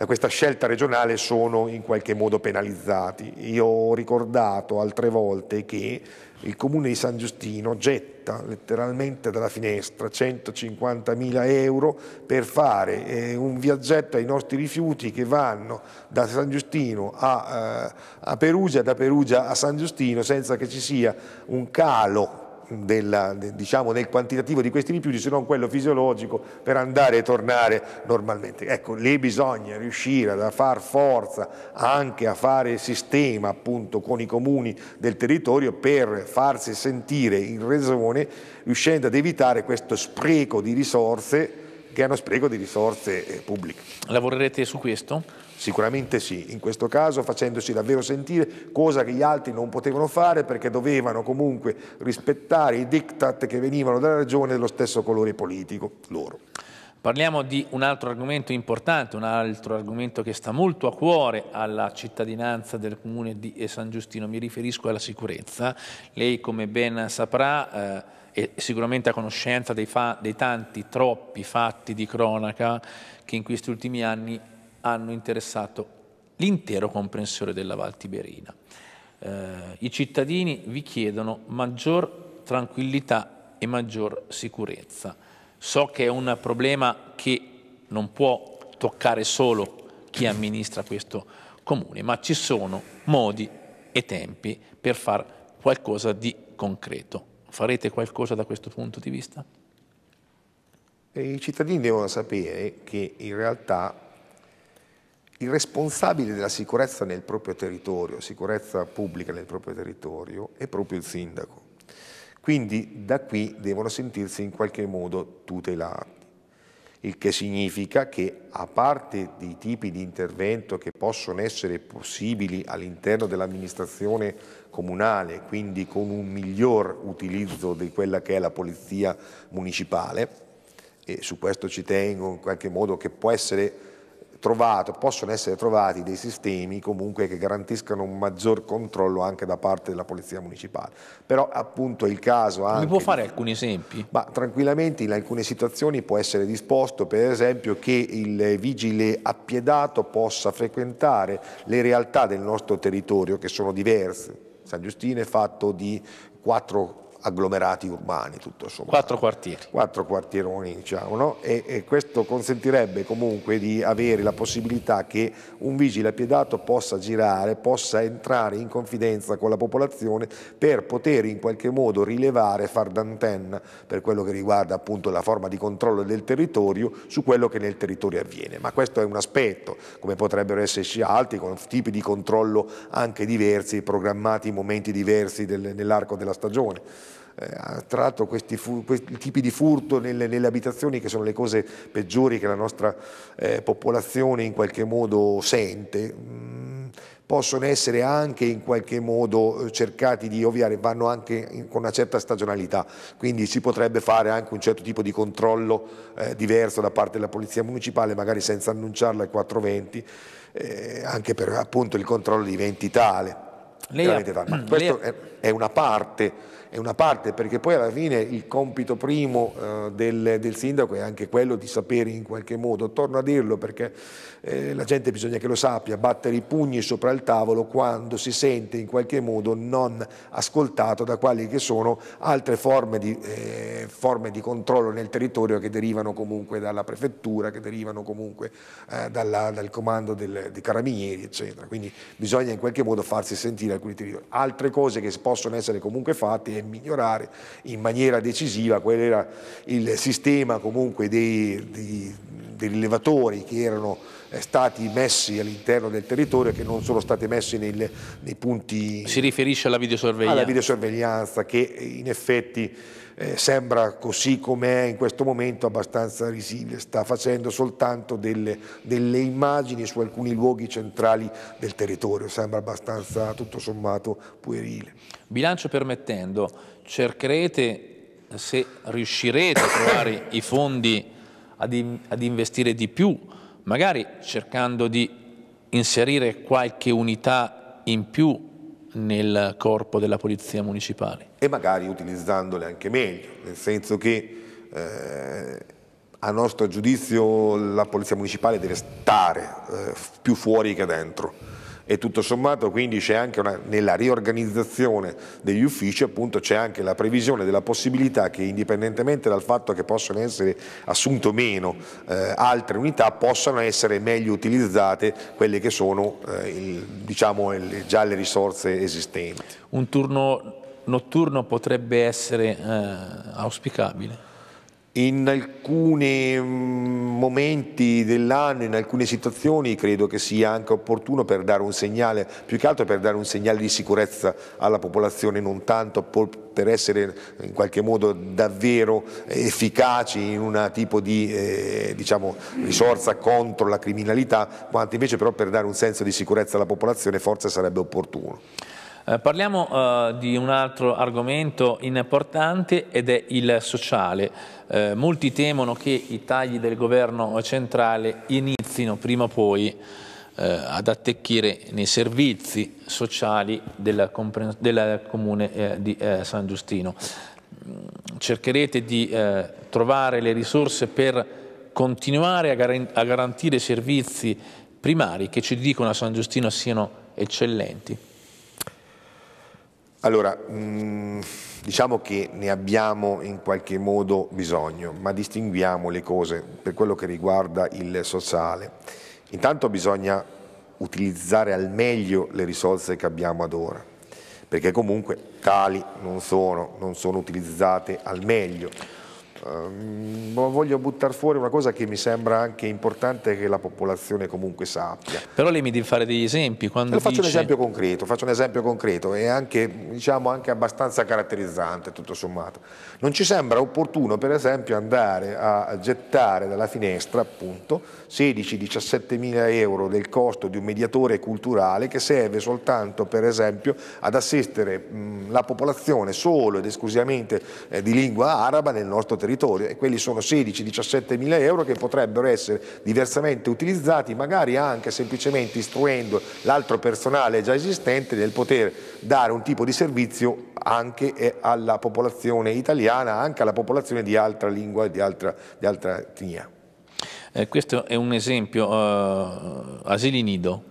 da questa scelta regionale sono in qualche modo penalizzati. Io ho ricordato altre volte che il comune di San Giustino getta letteralmente dalla finestra 150.000 euro per fare eh, un viaggetto ai nostri rifiuti che vanno da San Giustino a, eh, a Perugia, da Perugia a San Giustino senza che ci sia un calo della, diciamo, del quantitativo di questi rifiuti se non quello fisiologico per andare e tornare normalmente. Ecco, lì bisogna riuscire a far forza anche a fare sistema appunto con i comuni del territorio per farsi sentire in regione riuscendo ad evitare questo spreco di risorse che è uno spreco di risorse eh, pubbliche. Lavorerete su questo? Sicuramente sì, in questo caso facendosi davvero sentire, cosa che gli altri non potevano fare perché dovevano comunque rispettare i diktat che venivano dalla regione dello stesso colore politico loro. Parliamo di un altro argomento importante, un altro argomento che sta molto a cuore alla cittadinanza del comune di eh, San Giustino, mi riferisco alla sicurezza. Lei come ben saprà... Eh, e sicuramente a conoscenza dei, dei tanti troppi fatti di cronaca che in questi ultimi anni hanno interessato l'intero comprensore della Val Tiberina. Eh, I cittadini vi chiedono maggior tranquillità e maggior sicurezza. So che è un problema che non può toccare solo chi amministra questo comune, ma ci sono modi e tempi per fare qualcosa di concreto. Farete qualcosa da questo punto di vista? I cittadini devono sapere che in realtà il responsabile della sicurezza nel proprio territorio, sicurezza pubblica nel proprio territorio, è proprio il sindaco. Quindi da qui devono sentirsi in qualche modo tutelati, il che significa che a parte dei tipi di intervento che possono essere possibili all'interno dell'amministrazione comunale, quindi con un miglior utilizzo di quella che è la polizia municipale, e su questo ci tengo in qualche modo che può essere trovato, possono essere trovati dei sistemi comunque che garantiscano un maggior controllo anche da parte della polizia municipale. Però appunto il caso anche... Mi può fare alcuni esempi? Ma tranquillamente in alcune situazioni può essere disposto per esempio che il vigile appiedato possa frequentare le realtà del nostro territorio che sono diverse. San Giustino è fatto di quattro agglomerati urbani, tutto sommato. Quattro quartieri. Quattro quartieroni, diciamo, no? e, e, questo consentirebbe comunque di avere la possibilità che un vigile appiedato possa girare, possa entrare in confidenza con la popolazione per poter in qualche modo rilevare, far d'antenna per quello che riguarda appunto la forma di controllo del territorio su quello che nel territorio avviene. Ma questo è un aspetto, come potrebbero esserci altri, con tipi di controllo anche diversi, programmati in momenti diversi del, nell'arco della stagione. Eh, ha tratto questi, questi, tipi di furto nelle, nelle, abitazioni che sono le cose peggiori che la nostra eh, popolazione in qualche modo sente, mm, possono essere anche in qualche modo eh, cercati di ovviare, vanno anche in, con una certa stagionalità, quindi si potrebbe fare anche un certo tipo di controllo eh, diverso da parte della Polizia Municipale, magari senza annunciarla ai 420, eh, anche per appunto il controllo diventi tale. Lei, ha, questo lei... è una parte è una parte, perché poi alla fine il compito primo eh, del, del sindaco è anche quello di sapere in qualche modo, torno a dirlo perché eh, la gente bisogna che lo sappia, battere i pugni sopra il tavolo quando si sente in qualche modo non ascoltato da quelle che sono altre forme di, eh, forme di, controllo nel territorio che derivano comunque dalla prefettura, che derivano comunque eh, dalla, dal comando del, dei carabinieri, eccetera. Quindi bisogna in qualche modo farsi sentire alcuni territori. Altre cose che possono essere comunque fatte è migliorare in maniera decisiva, quello era il sistema comunque dei, dei, dei rilevatori che erano stati messi all'interno del territorio che non sono stati messi nel, nei punti... Si riferisce alla videosorveglianza. Alla videosorveglianza che eh, in effetti eh, sembra così com'è in questo momento abbastanza risibile, sta facendo soltanto delle, delle, immagini su alcuni luoghi centrali del territorio, sembra abbastanza tutto sommato puerile. Bilancio permettendo, cercherete se riuscirete a trovare i fondi ad, in, ad investire di più magari cercando di inserire qualche unità in più nel corpo della Polizia Municipale. E magari utilizzandole anche meglio, nel senso che eh, a nostro giudizio la Polizia Municipale deve stare eh, più fuori che dentro e tutto sommato quindi c'è anche una, nella riorganizzazione degli uffici appunto c'è anche la previsione della possibilità che indipendentemente dal fatto che possono essere assunto meno eh, altre unità possano essere meglio utilizzate quelle che sono eh, il, diciamo, il, già le risorse esistenti. Un turno notturno potrebbe essere eh, auspicabile? In alcuni mm, momenti dell'anno, in alcune situazioni, credo che sia anche opportuno per dare un segnale, più che altro per dare un segnale di sicurezza alla popolazione, non tanto per essere in qualche modo davvero efficaci in un tipo di eh, diciamo, risorsa contro la criminalità, quanto invece però per dare un senso di sicurezza alla popolazione forse sarebbe opportuno. Eh, parliamo eh, di un altro argomento importante ed è il sociale. Eh, molti temono che i tagli del governo centrale inizino prima o poi eh, ad attecchire nei servizi sociali della, della comune eh, di San Giustino. Mm, cercherete di trovare le risorse per continuare a, gar a garantire servizi primari che ci dicono a San Giustino siano eccellenti. Allora, mm, diciamo che ne abbiamo in qualche modo bisogno, ma distinguiamo le cose per quello che riguarda il sociale. Intanto bisogna utilizzare al meglio le risorse che abbiamo ad ora, perché comunque tali non sono, non sono utilizzate al meglio. Ma ehm, voglio buttare fuori una cosa che mi sembra anche importante che la popolazione comunque sappia. Però lei mi deve fare degli esempi. Quando dice... faccio, un esempio concreto, faccio un esempio concreto e anche, diciamo, anche abbastanza caratterizzante tutto sommato. Non ci sembra opportuno per esempio andare a gettare dalla finestra appunto 16-17 mila euro del costo di un mediatore culturale che serve soltanto per esempio ad assistere mh, la popolazione solo ed esclusivamente eh, di lingua araba nel nostro territorio territorio e quelli sono 16-17 mila euro che potrebbero essere diversamente utilizzati magari anche semplicemente istruendo l'altro personale già esistente nel poter dare un tipo di servizio anche eh, alla popolazione italiana, anche alla popolazione di altra lingua e di altra, di altra etnia. Eh, questo è un esempio, uh, asili nido,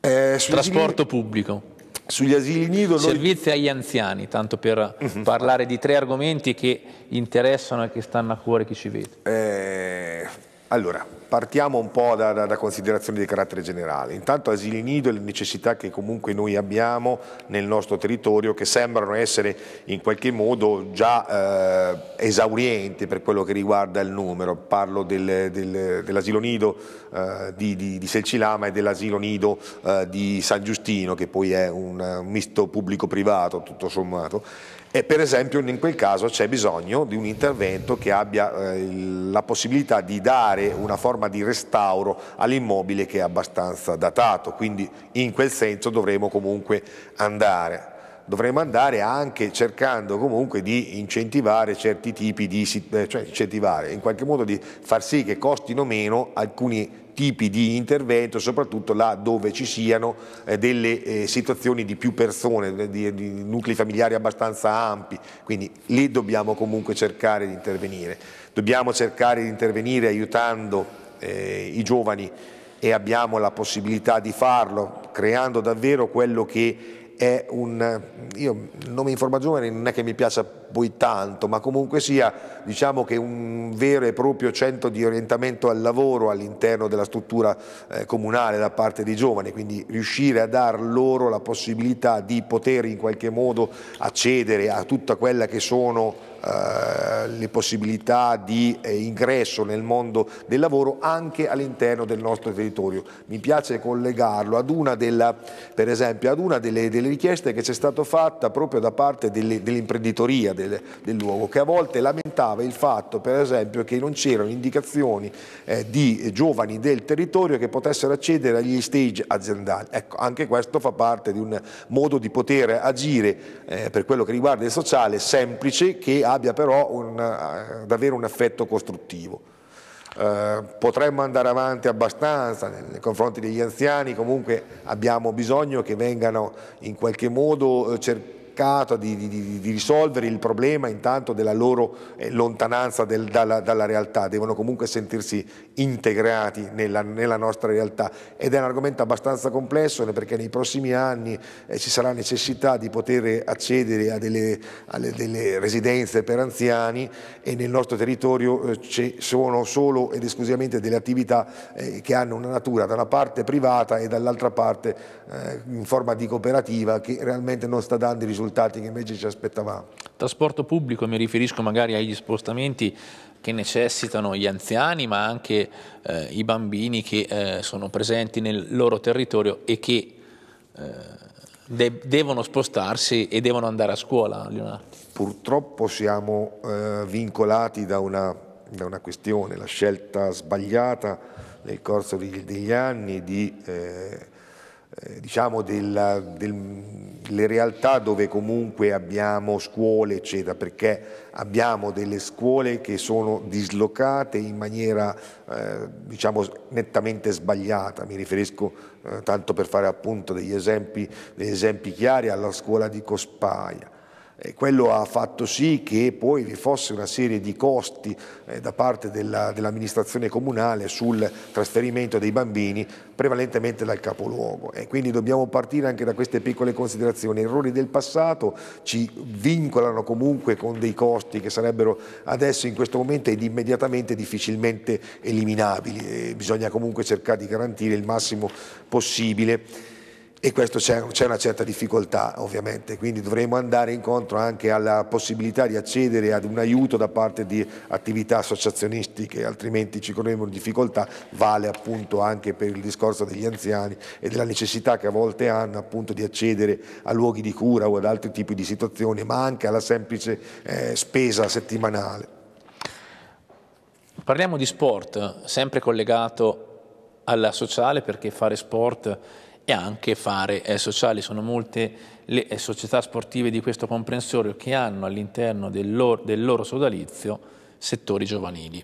eh, trasporto pubblico. Sugli asili nido... Servizi noi... agli anziani, tanto per mhm. parlare di tre argomenti che interessano e che stanno a cuore chi ci vede. Eh, allora, partiamo un po' da, da, da, considerazioni di carattere generale. Intanto asili nido e le necessità che comunque noi abbiamo nel nostro territorio che sembrano essere in qualche modo già eh, esaurienti per quello che riguarda il numero. Parlo del, del, dell'asilo nido eh, di, di, di, Selcilama e dell'asilo nido eh, di San Giustino che poi è un, un misto pubblico-privato tutto sommato e per esempio in quel caso c'è bisogno di un intervento che abbia eh, la possibilità di dare una forma di restauro all'immobile che è abbastanza datato, quindi in quel senso dovremo comunque andare dovremmo andare anche cercando comunque di incentivare certi tipi di, eh, cioè incentivare, in qualche modo di far sì che costino meno alcuni tipi di intervento, soprattutto là dove ci siano eh, delle eh, situazioni di più persone, di, di, nuclei familiari abbastanza ampi, quindi lì dobbiamo comunque cercare di intervenire. Dobbiamo cercare di intervenire aiutando eh, i giovani e abbiamo la possibilità di farlo, creando davvero quello che è un... Io il nome Informa Giovani non è che mi piace poi tanto, ma comunque sia diciamo che un vero e proprio centro di orientamento al lavoro all'interno della struttura eh, comunale da parte dei giovani, quindi riuscire a dar loro la possibilità di poter in qualche modo accedere a tutta quella che sono eh, le possibilità di eh, ingresso nel mondo del lavoro anche all'interno del nostro territorio. Mi piace collegarlo ad una, della, per esempio, ad una delle, delle richieste che ci è stata fatta proprio da parte dell'imprenditoria, del, del, luogo, che a volte lamentava il fatto, per esempio, che non c'erano indicazioni eh, di giovani del territorio che potessero accedere agli stage aziendali. Ecco, anche questo fa parte di un modo di poter agire eh, per quello che riguarda il sociale semplice che abbia però un, eh, davvero un effetto costruttivo. Eh, potremmo andare avanti abbastanza nei confronti degli anziani, comunque abbiamo bisogno che vengano in qualche modo eh, cercati peccato, di, di, di risolvere il problema intanto della loro eh, lontananza del, dalla, dalla, realtà, devono comunque sentirsi integrati nella, nella, nostra realtà ed è un argomento abbastanza complesso perché nei prossimi anni eh, ci sarà necessità di poter accedere a delle, a delle residenze per anziani e nel nostro territorio eh, ci sono solo ed esclusivamente delle attività eh, che hanno una natura da una parte privata e dall'altra parte eh, in forma di cooperativa che realmente non sta dando i risultati risultati che invece ci aspettavamo. Trasporto pubblico, mi riferisco magari agli spostamenti che necessitano gli anziani ma anche eh, i bambini che eh, sono presenti nel loro territorio e che eh, de devono spostarsi e devono andare a scuola. Purtroppo siamo eh, vincolati da una, da una, questione, la scelta sbagliata nel corso degli, degli anni di eh, eh, diciamo della, del, le realtà dove comunque abbiamo scuole, eccetera, perché abbiamo delle scuole che sono dislocate in maniera eh, diciamo nettamente sbagliata. Mi riferisco eh, tanto per fare appunto degli esempi, degli esempi chiari alla scuola di Cospaia e quello ha fatto sì che poi vi fosse una serie di costi eh, da parte della, dell'amministrazione comunale sul trasferimento dei bambini prevalentemente dal capoluogo e quindi dobbiamo partire anche da queste piccole considerazioni. Errori del passato ci vincolano comunque con dei costi che sarebbero adesso in questo momento ed immediatamente difficilmente eliminabili e bisogna comunque cercare di garantire il massimo possibile e questo c'è, una certa difficoltà ovviamente, quindi dovremo andare incontro anche alla possibilità di accedere ad un aiuto da parte di attività associazionistiche, altrimenti ci correremo in difficoltà, vale appunto anche per il discorso degli anziani e della necessità che a volte hanno appunto di accedere a luoghi di cura o ad altri tipi di situazioni, ma anche alla semplice eh, spesa settimanale. Parliamo di sport, sempre collegato alla sociale perché fare sport e anche fare eh, sociali. Sono molte le eh, società sportive di questo comprensorio che hanno all'interno del loro, del loro sodalizio settori giovanili.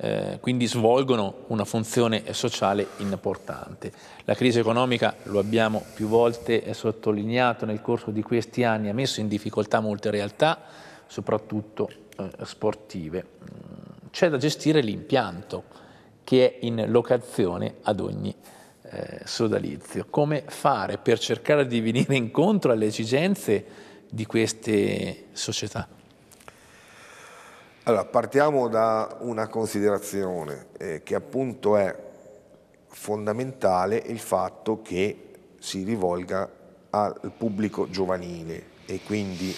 Eh, quindi svolgono una funzione eh, sociale importante. La crisi economica, lo abbiamo più volte eh, sottolineato nel corso di questi anni, ha messo in difficoltà molte realtà, soprattutto eh, sportive. Mm, c'è da gestire l'impianto che è in locazione ad ogni città eh, sodalizio, come fare per cercare di venire incontro alle esigenze di queste società? Allora, partiamo da una considerazione eh, che appunto è fondamentale il fatto che si rivolga al pubblico giovanile e quindi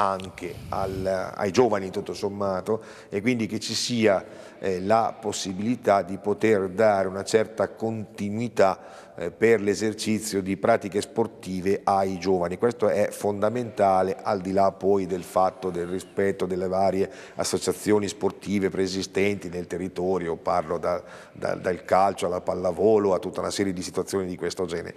anche al, ai giovani tutto sommato e quindi che ci sia eh, la possibilità di poter dare una certa continuità eh, per l'esercizio di pratiche sportive ai giovani. Questo è fondamentale al di là poi del fatto del rispetto delle varie associazioni sportive preesistenti nel territorio, parlo da, da, dal calcio alla pallavolo a tutta una serie di situazioni di questo genere.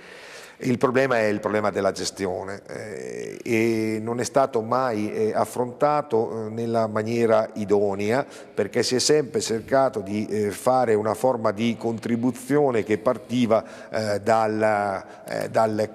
Il problema è il problema della gestione eh, e non è stato mai eh, affrontato eh, nella maniera idonea perché si è sempre cercato di eh, fare una forma di contribuzione che partiva eh, dal, eh, dal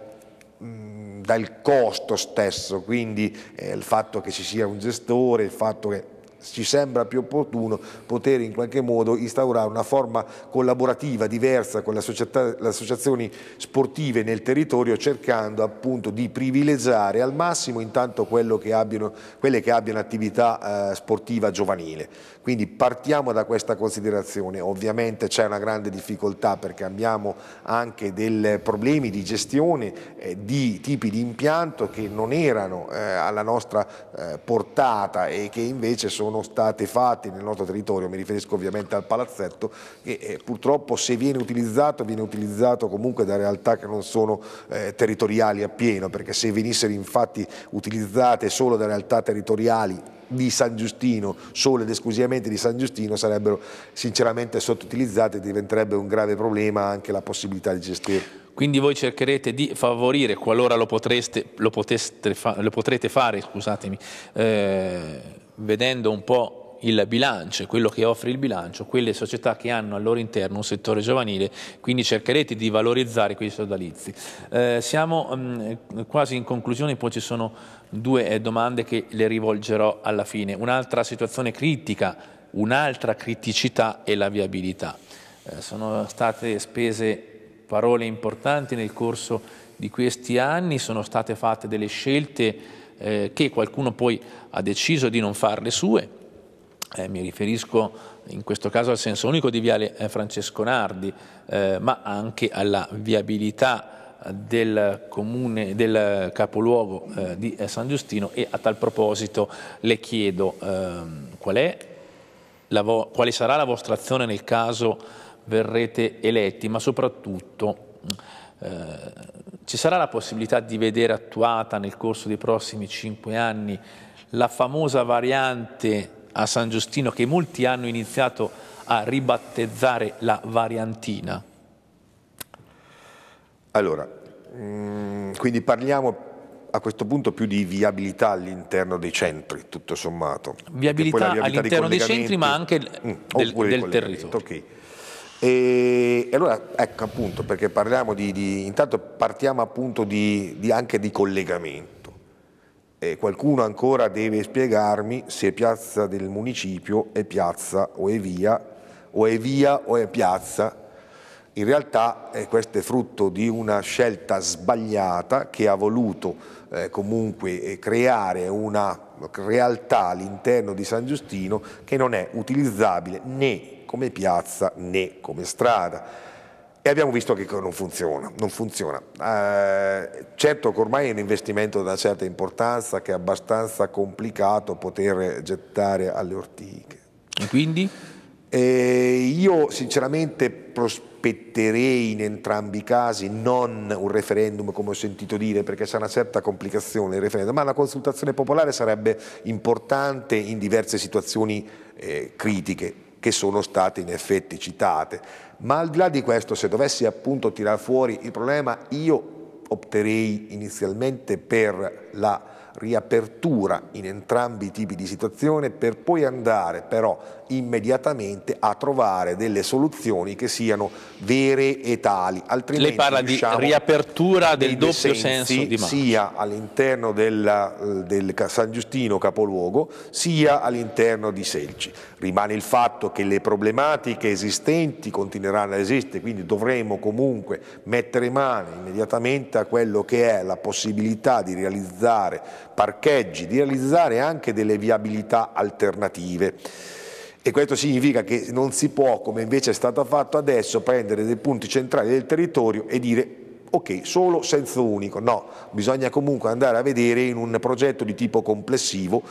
mh, mm, dal costo stesso, quindi il fatto che ci sia un gestore, il fatto che ci sembra più opportuno poter in qualche modo instaurare una forma collaborativa diversa con le associazioni sportive nel territorio cercando appunto di privilegiare al massimo intanto che abbiano, quelle che abbiano attività eh, sportiva giovanile. Quindi partiamo da questa considerazione, ovviamente c'è una grande difficoltà perché abbiamo anche dei problemi di gestione eh, di tipi di impianto che non erano eh, alla nostra eh, portata e che invece sono sono state fatte nel nostro territorio, mi riferisco ovviamente al palazzetto, che eh, purtroppo se viene utilizzato viene utilizzato comunque da realtà che non sono eh, territoriali appieno, perché se venissero infatti utilizzate solo da realtà territoriali di San Giustino, solo ed esclusivamente di San Giustino, sarebbero sinceramente sottoutilizzate e diventerebbe un grave problema anche la possibilità di gestire. Quindi voi cercherete di favorire, qualora lo, potreste, lo, poteste, lo potrete fare, scusatemi, eh vedendo un po' il bilancio quello che offre il bilancio, quelle società che hanno al loro interno un settore giovanile, quindi cercherete di valorizzare quei sodalizi. Eh, siamo mh, mm, quasi in conclusione, poi ci sono due eh, domande che le rivolgerò alla fine. Un'altra situazione critica, un'altra criticità è la viabilità. Eh, sono state spese parole importanti nel corso di questi anni, sono state fatte delle scelte eh, che qualcuno poi ha deciso di non farle sue, eh, mi riferisco in questo caso al senso unico di Viale eh, Francesco Nardi, eh, ma anche alla viabilità del, comune, del capoluogo eh, di eh, San Giustino e a tal proposito le chiedo ehm, qual è la quale sarà la vostra azione nel caso verrete eletti, ma soprattutto eh, ci sarà la possibilità di vedere attuata nel corso dei prossimi cinque anni la famosa variante a San Giustino che molti hanno iniziato a ribattezzare la variantina? Allora, mm, quindi parliamo a questo punto più di viabilità all'interno dei centri, tutto sommato. Viabilità, viabilità all'interno dei, centri ma anche mm, del, del territorio. Okay. E, e allora, ecco appunto, perché parliamo di, di intanto partiamo appunto di, di anche di collegamento. E qualcuno ancora deve spiegarmi se piazza del municipio è piazza o è via, o è via o è piazza, in realtà eh, questo è frutto di una scelta sbagliata che ha voluto eh, comunque eh, creare una realtà all'interno di San Giustino che non è utilizzabile né come piazza né come strada. E abbiamo visto che non funziona, non funziona. Eh, certo che ormai è un investimento di una certa importanza che è abbastanza complicato poter gettare alle ortiche. E quindi? Eh, io sinceramente prospetterei in entrambi i casi non un referendum come ho sentito dire perché c'è una certa complicazione il referendum, ma una consultazione popolare sarebbe importante in diverse situazioni eh, critiche che sono state in effetti citate. Ma al di là di questo, se dovessi appunto tirare fuori il problema, io opterei inizialmente per la riapertura in entrambi i tipi di situazione per poi andare però immediatamente a trovare delle soluzioni che siano vere e tali. Altrimenti, Lei parla di riapertura del doppio senso di mano. Sia all'interno eh, del, del San Giustino capoluogo, sia all'interno di Selci. Rimane il fatto che le problematiche esistenti continueranno ad esistere, quindi dovremo comunque mettere mano immediatamente a quello che è la possibilità di realizzare parcheggi, di realizzare anche delle viabilità alternative e questo significa che non si può, come invece è stato fatto adesso, prendere dei punti centrali del territorio e dire ok, solo senso unico, no, bisogna comunque andare a vedere in un progetto di tipo complessivo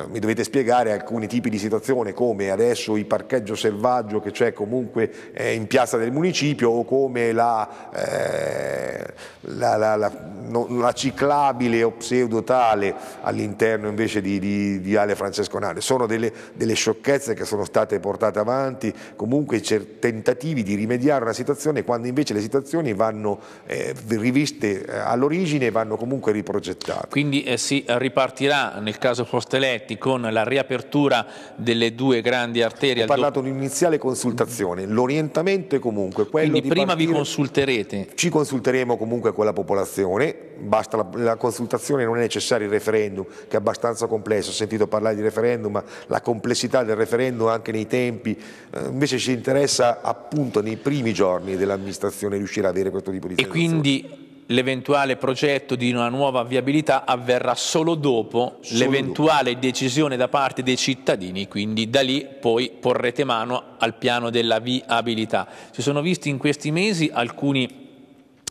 eh, mi dovete spiegare alcuni tipi di situazione come adesso il parcheggio selvaggio che c'è comunque eh, in piazza del municipio o come la, eh, la, la, no, la ciclabile o pseudotale all'interno invece di, di, di Ale Francesconale. Sono delle, delle, sciocchezze che sono state portate avanti, comunque tentativi di rimediare una situazione quando invece le situazioni vanno eh, riviste eh, all'origine e vanno comunque riprogettate. Quindi eh, si ripartirà nel caso fosse eletto effetti con la riapertura delle due grandi arterie. Ho parlato di un'iniziale consultazione, l'orientamento è comunque quello Quindi prima partire, vi consulterete? Ci consulteremo comunque con la popolazione, basta la, la consultazione, non è necessario il referendum che è abbastanza complesso, ho sentito parlare di referendum, ma la complessità del referendum anche nei tempi, eh, invece ci interessa appunto nei primi giorni dell'amministrazione riuscire ad avere questo tipo di situazione. E quindi l'eventuale progetto di una nuova viabilità avverrà solo dopo l'eventuale decisione da parte dei cittadini, quindi da lì poi porrete mano al piano della viabilità. Si sono visti in questi mesi alcuni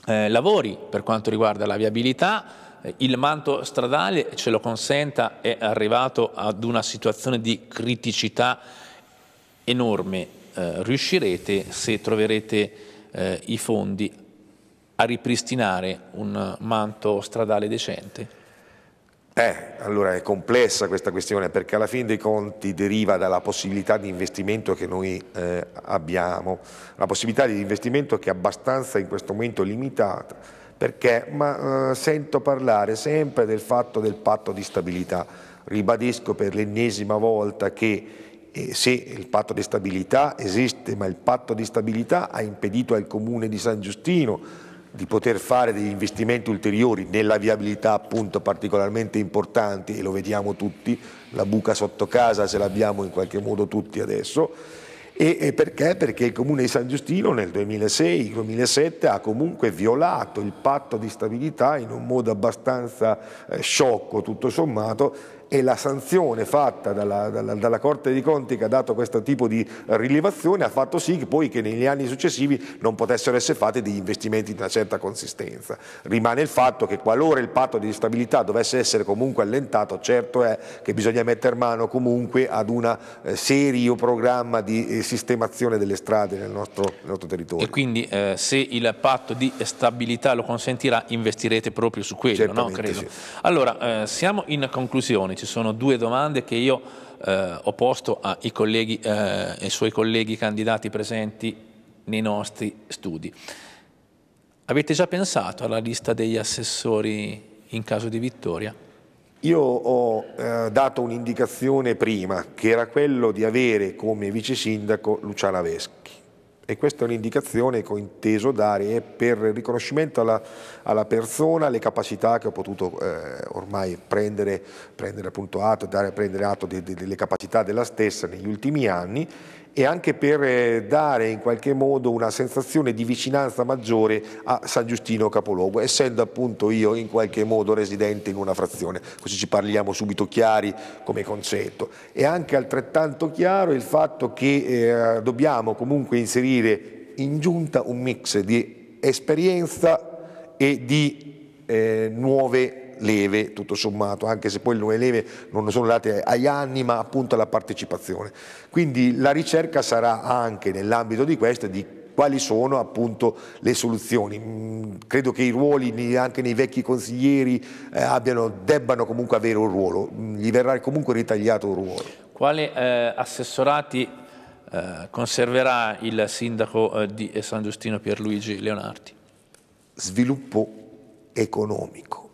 eh, lavori per quanto riguarda la viabilità, eh, il manto stradale, ce lo consenta, è arrivato ad una situazione di criticità enorme. Eh, riuscirete, se troverete eh, i fondi, a ripristinare un manto stradale decente? Eh, allora è complessa questa questione perché alla fine dei conti deriva dalla possibilità di investimento che noi eh, abbiamo, la possibilità di investimento che è abbastanza in questo momento limitata, perché ma, eh, sento parlare sempre del fatto del patto di stabilità, ribadisco per l'ennesima volta che eh, se il patto di stabilità esiste, ma il patto di stabilità ha impedito al comune di San Giustino di poter fare degli investimenti ulteriori nella viabilità appunto particolarmente importanti e lo vediamo tutti, la buca sotto casa ce l'abbiamo in qualche modo tutti adesso e, e perché? Perché il Comune di San Giustino nel 2006-2007 ha comunque violato il patto di stabilità in un modo abbastanza eh, sciocco tutto sommato e la sanzione fatta dalla, dalla, dalla, Corte dei Conti che ha dato questo tipo di rilevazione ha fatto sì che poi che negli anni successivi non potessero essere fatti degli investimenti di una certa consistenza. Rimane il fatto che qualora il patto di stabilità dovesse essere comunque allentato, certo è che bisogna mettere mano comunque ad un eh, serio programma di eh, sistemazione delle strade nel nostro, nel nostro territorio. E quindi eh, se il patto di stabilità lo consentirà investirete proprio su quello, no? Credo. Sì. Allora, eh, siamo in conclusione questioni, ci sono due domande che io eh, ho posto ai, colleghi, eh, ai suoi colleghi candidati presenti nei nostri studi. Avete già pensato alla lista degli assessori in caso di vittoria? Io ho eh, dato un'indicazione prima, che era quello di avere come vice sindaco Luciana Vesco e questa è un'indicazione che ho inteso dare eh, per riconoscimento alla, alla, persona, alle capacità che ho potuto eh, ormai prendere, prendere appunto atto, dare, a prendere atto delle capacità della stessa negli ultimi anni e anche per eh, dare in qualche modo una sensazione di vicinanza maggiore a San Giustino Capoluogo, essendo appunto io in qualche modo residente in una frazione, così ci parliamo subito chiari come concetto. È anche altrettanto chiaro il fatto che eh, dobbiamo comunque inserire in giunta un mix di esperienza e di eh, nuove leve, tutto sommato, anche se poi le leve non sono date agli anni, ma appunto alla partecipazione. Quindi la ricerca sarà anche nell'ambito di questa di quali sono appunto le soluzioni. Mm, credo che i ruoli anche nei vecchi consiglieri eh, abbiano, debbano comunque avere un ruolo, mm, gli verrà comunque ritagliato un ruolo. Quali eh, assessorati eh, conserverà il sindaco eh, di San Giustino Pierluigi Leonardi? Sviluppo economico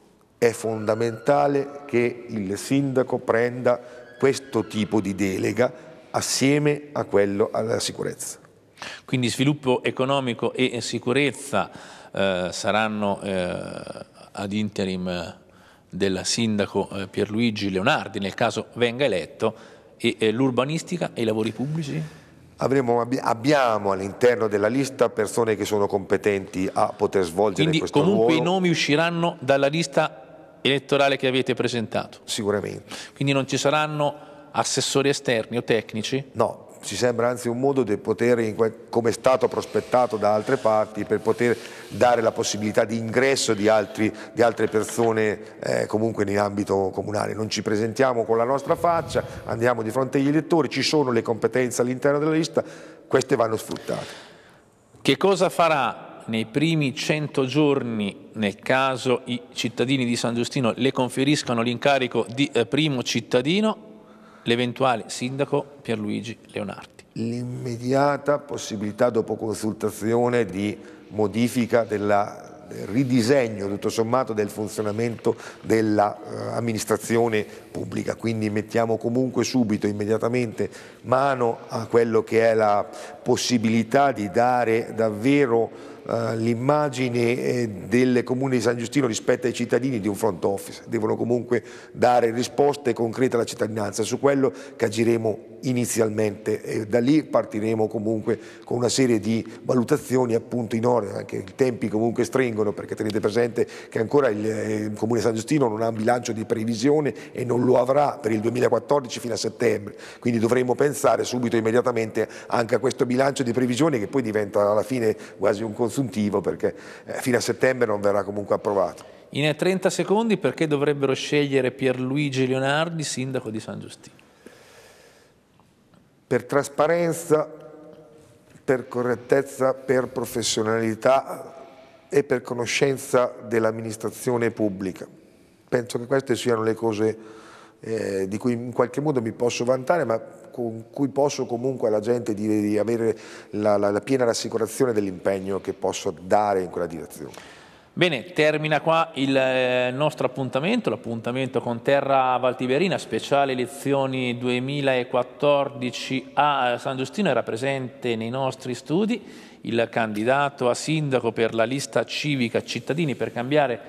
è fondamentale che il sindaco prenda questo tipo di delega assieme a quello alla sicurezza. Quindi sviluppo economico e sicurezza eh, saranno eh, ad interim eh, del sindaco eh, Pierluigi Leonardi nel caso venga eletto e, e eh, l'urbanistica e i lavori pubblici? Avremo, abbiamo all'interno della lista persone che sono competenti a poter svolgere Quindi, questo lavoro. Quindi comunque i nomi usciranno dalla lista elettorale che avete presentato. Sicuramente. Quindi non ci saranno assessori esterni o tecnici? No, ci sembra anzi un modo di poter, come è stato prospettato da altre parti, per poter dare la possibilità di ingresso di, altri, di altre persone eh, comunque ambito comunale. Non ci presentiamo con la nostra faccia, andiamo di fronte agli elettori, ci sono le competenze all'interno della lista, queste vanno sfruttate. Che cosa farà nei primi 100 giorni, nel caso i cittadini di San Giustino le conferiscano l'incarico di eh, primo cittadino, l'eventuale sindaco Pierluigi Leonardi. L'immediata possibilità dopo consultazione di modifica della ridisegno tutto sommato del funzionamento dell'amministrazione eh, pubblica, quindi mettiamo comunque subito, immediatamente mano a quello che è la possibilità di dare davvero eh, l'immagine eh, del comune di San Giustino rispetto ai cittadini di un front office, devono comunque dare risposte concrete alla cittadinanza su quello che agiremo inizialmente e da lì partiremo comunque con una serie di valutazioni appunto in ordine, anche i tempi comunque stringono perché tenete presente che ancora eh, il, comune di San Giustino non ha un bilancio di previsione e non lo avrà per il 2014 fino a settembre, quindi dovremo pensare subito immediatamente anche a questo bilancio di previsione che poi diventa alla fine quasi un consulto riassuntivo perché eh, fino a settembre non verrà comunque approvato. In 30 eh, secondi perché dovrebbero scegliere Pierluigi Leonardi, sindaco di San Giustino? Per trasparenza, per correttezza, per professionalità e per conoscenza dell'amministrazione pubblica. Penso che queste siano le cose eh, di cui in qualche modo mi posso vantare, ma con cui posso comunque alla gente di, di avere la, la, la piena rassicurazione dell'impegno che posso dare in quella direzione. Bene, termina qua il eh, nostro appuntamento, l'appuntamento con Terra Valtiverina, speciale elezioni 2014 a San Giustino, era presente nei nostri studi il candidato a sindaco per la lista civica Cittadini per cambiare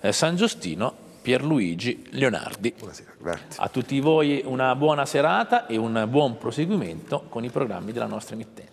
eh, San Giustino, Pierluigi Leonardi. Buonasera. Grazie. A tutti voi una buona serata e un buon proseguimento con i programmi della nostra emittente.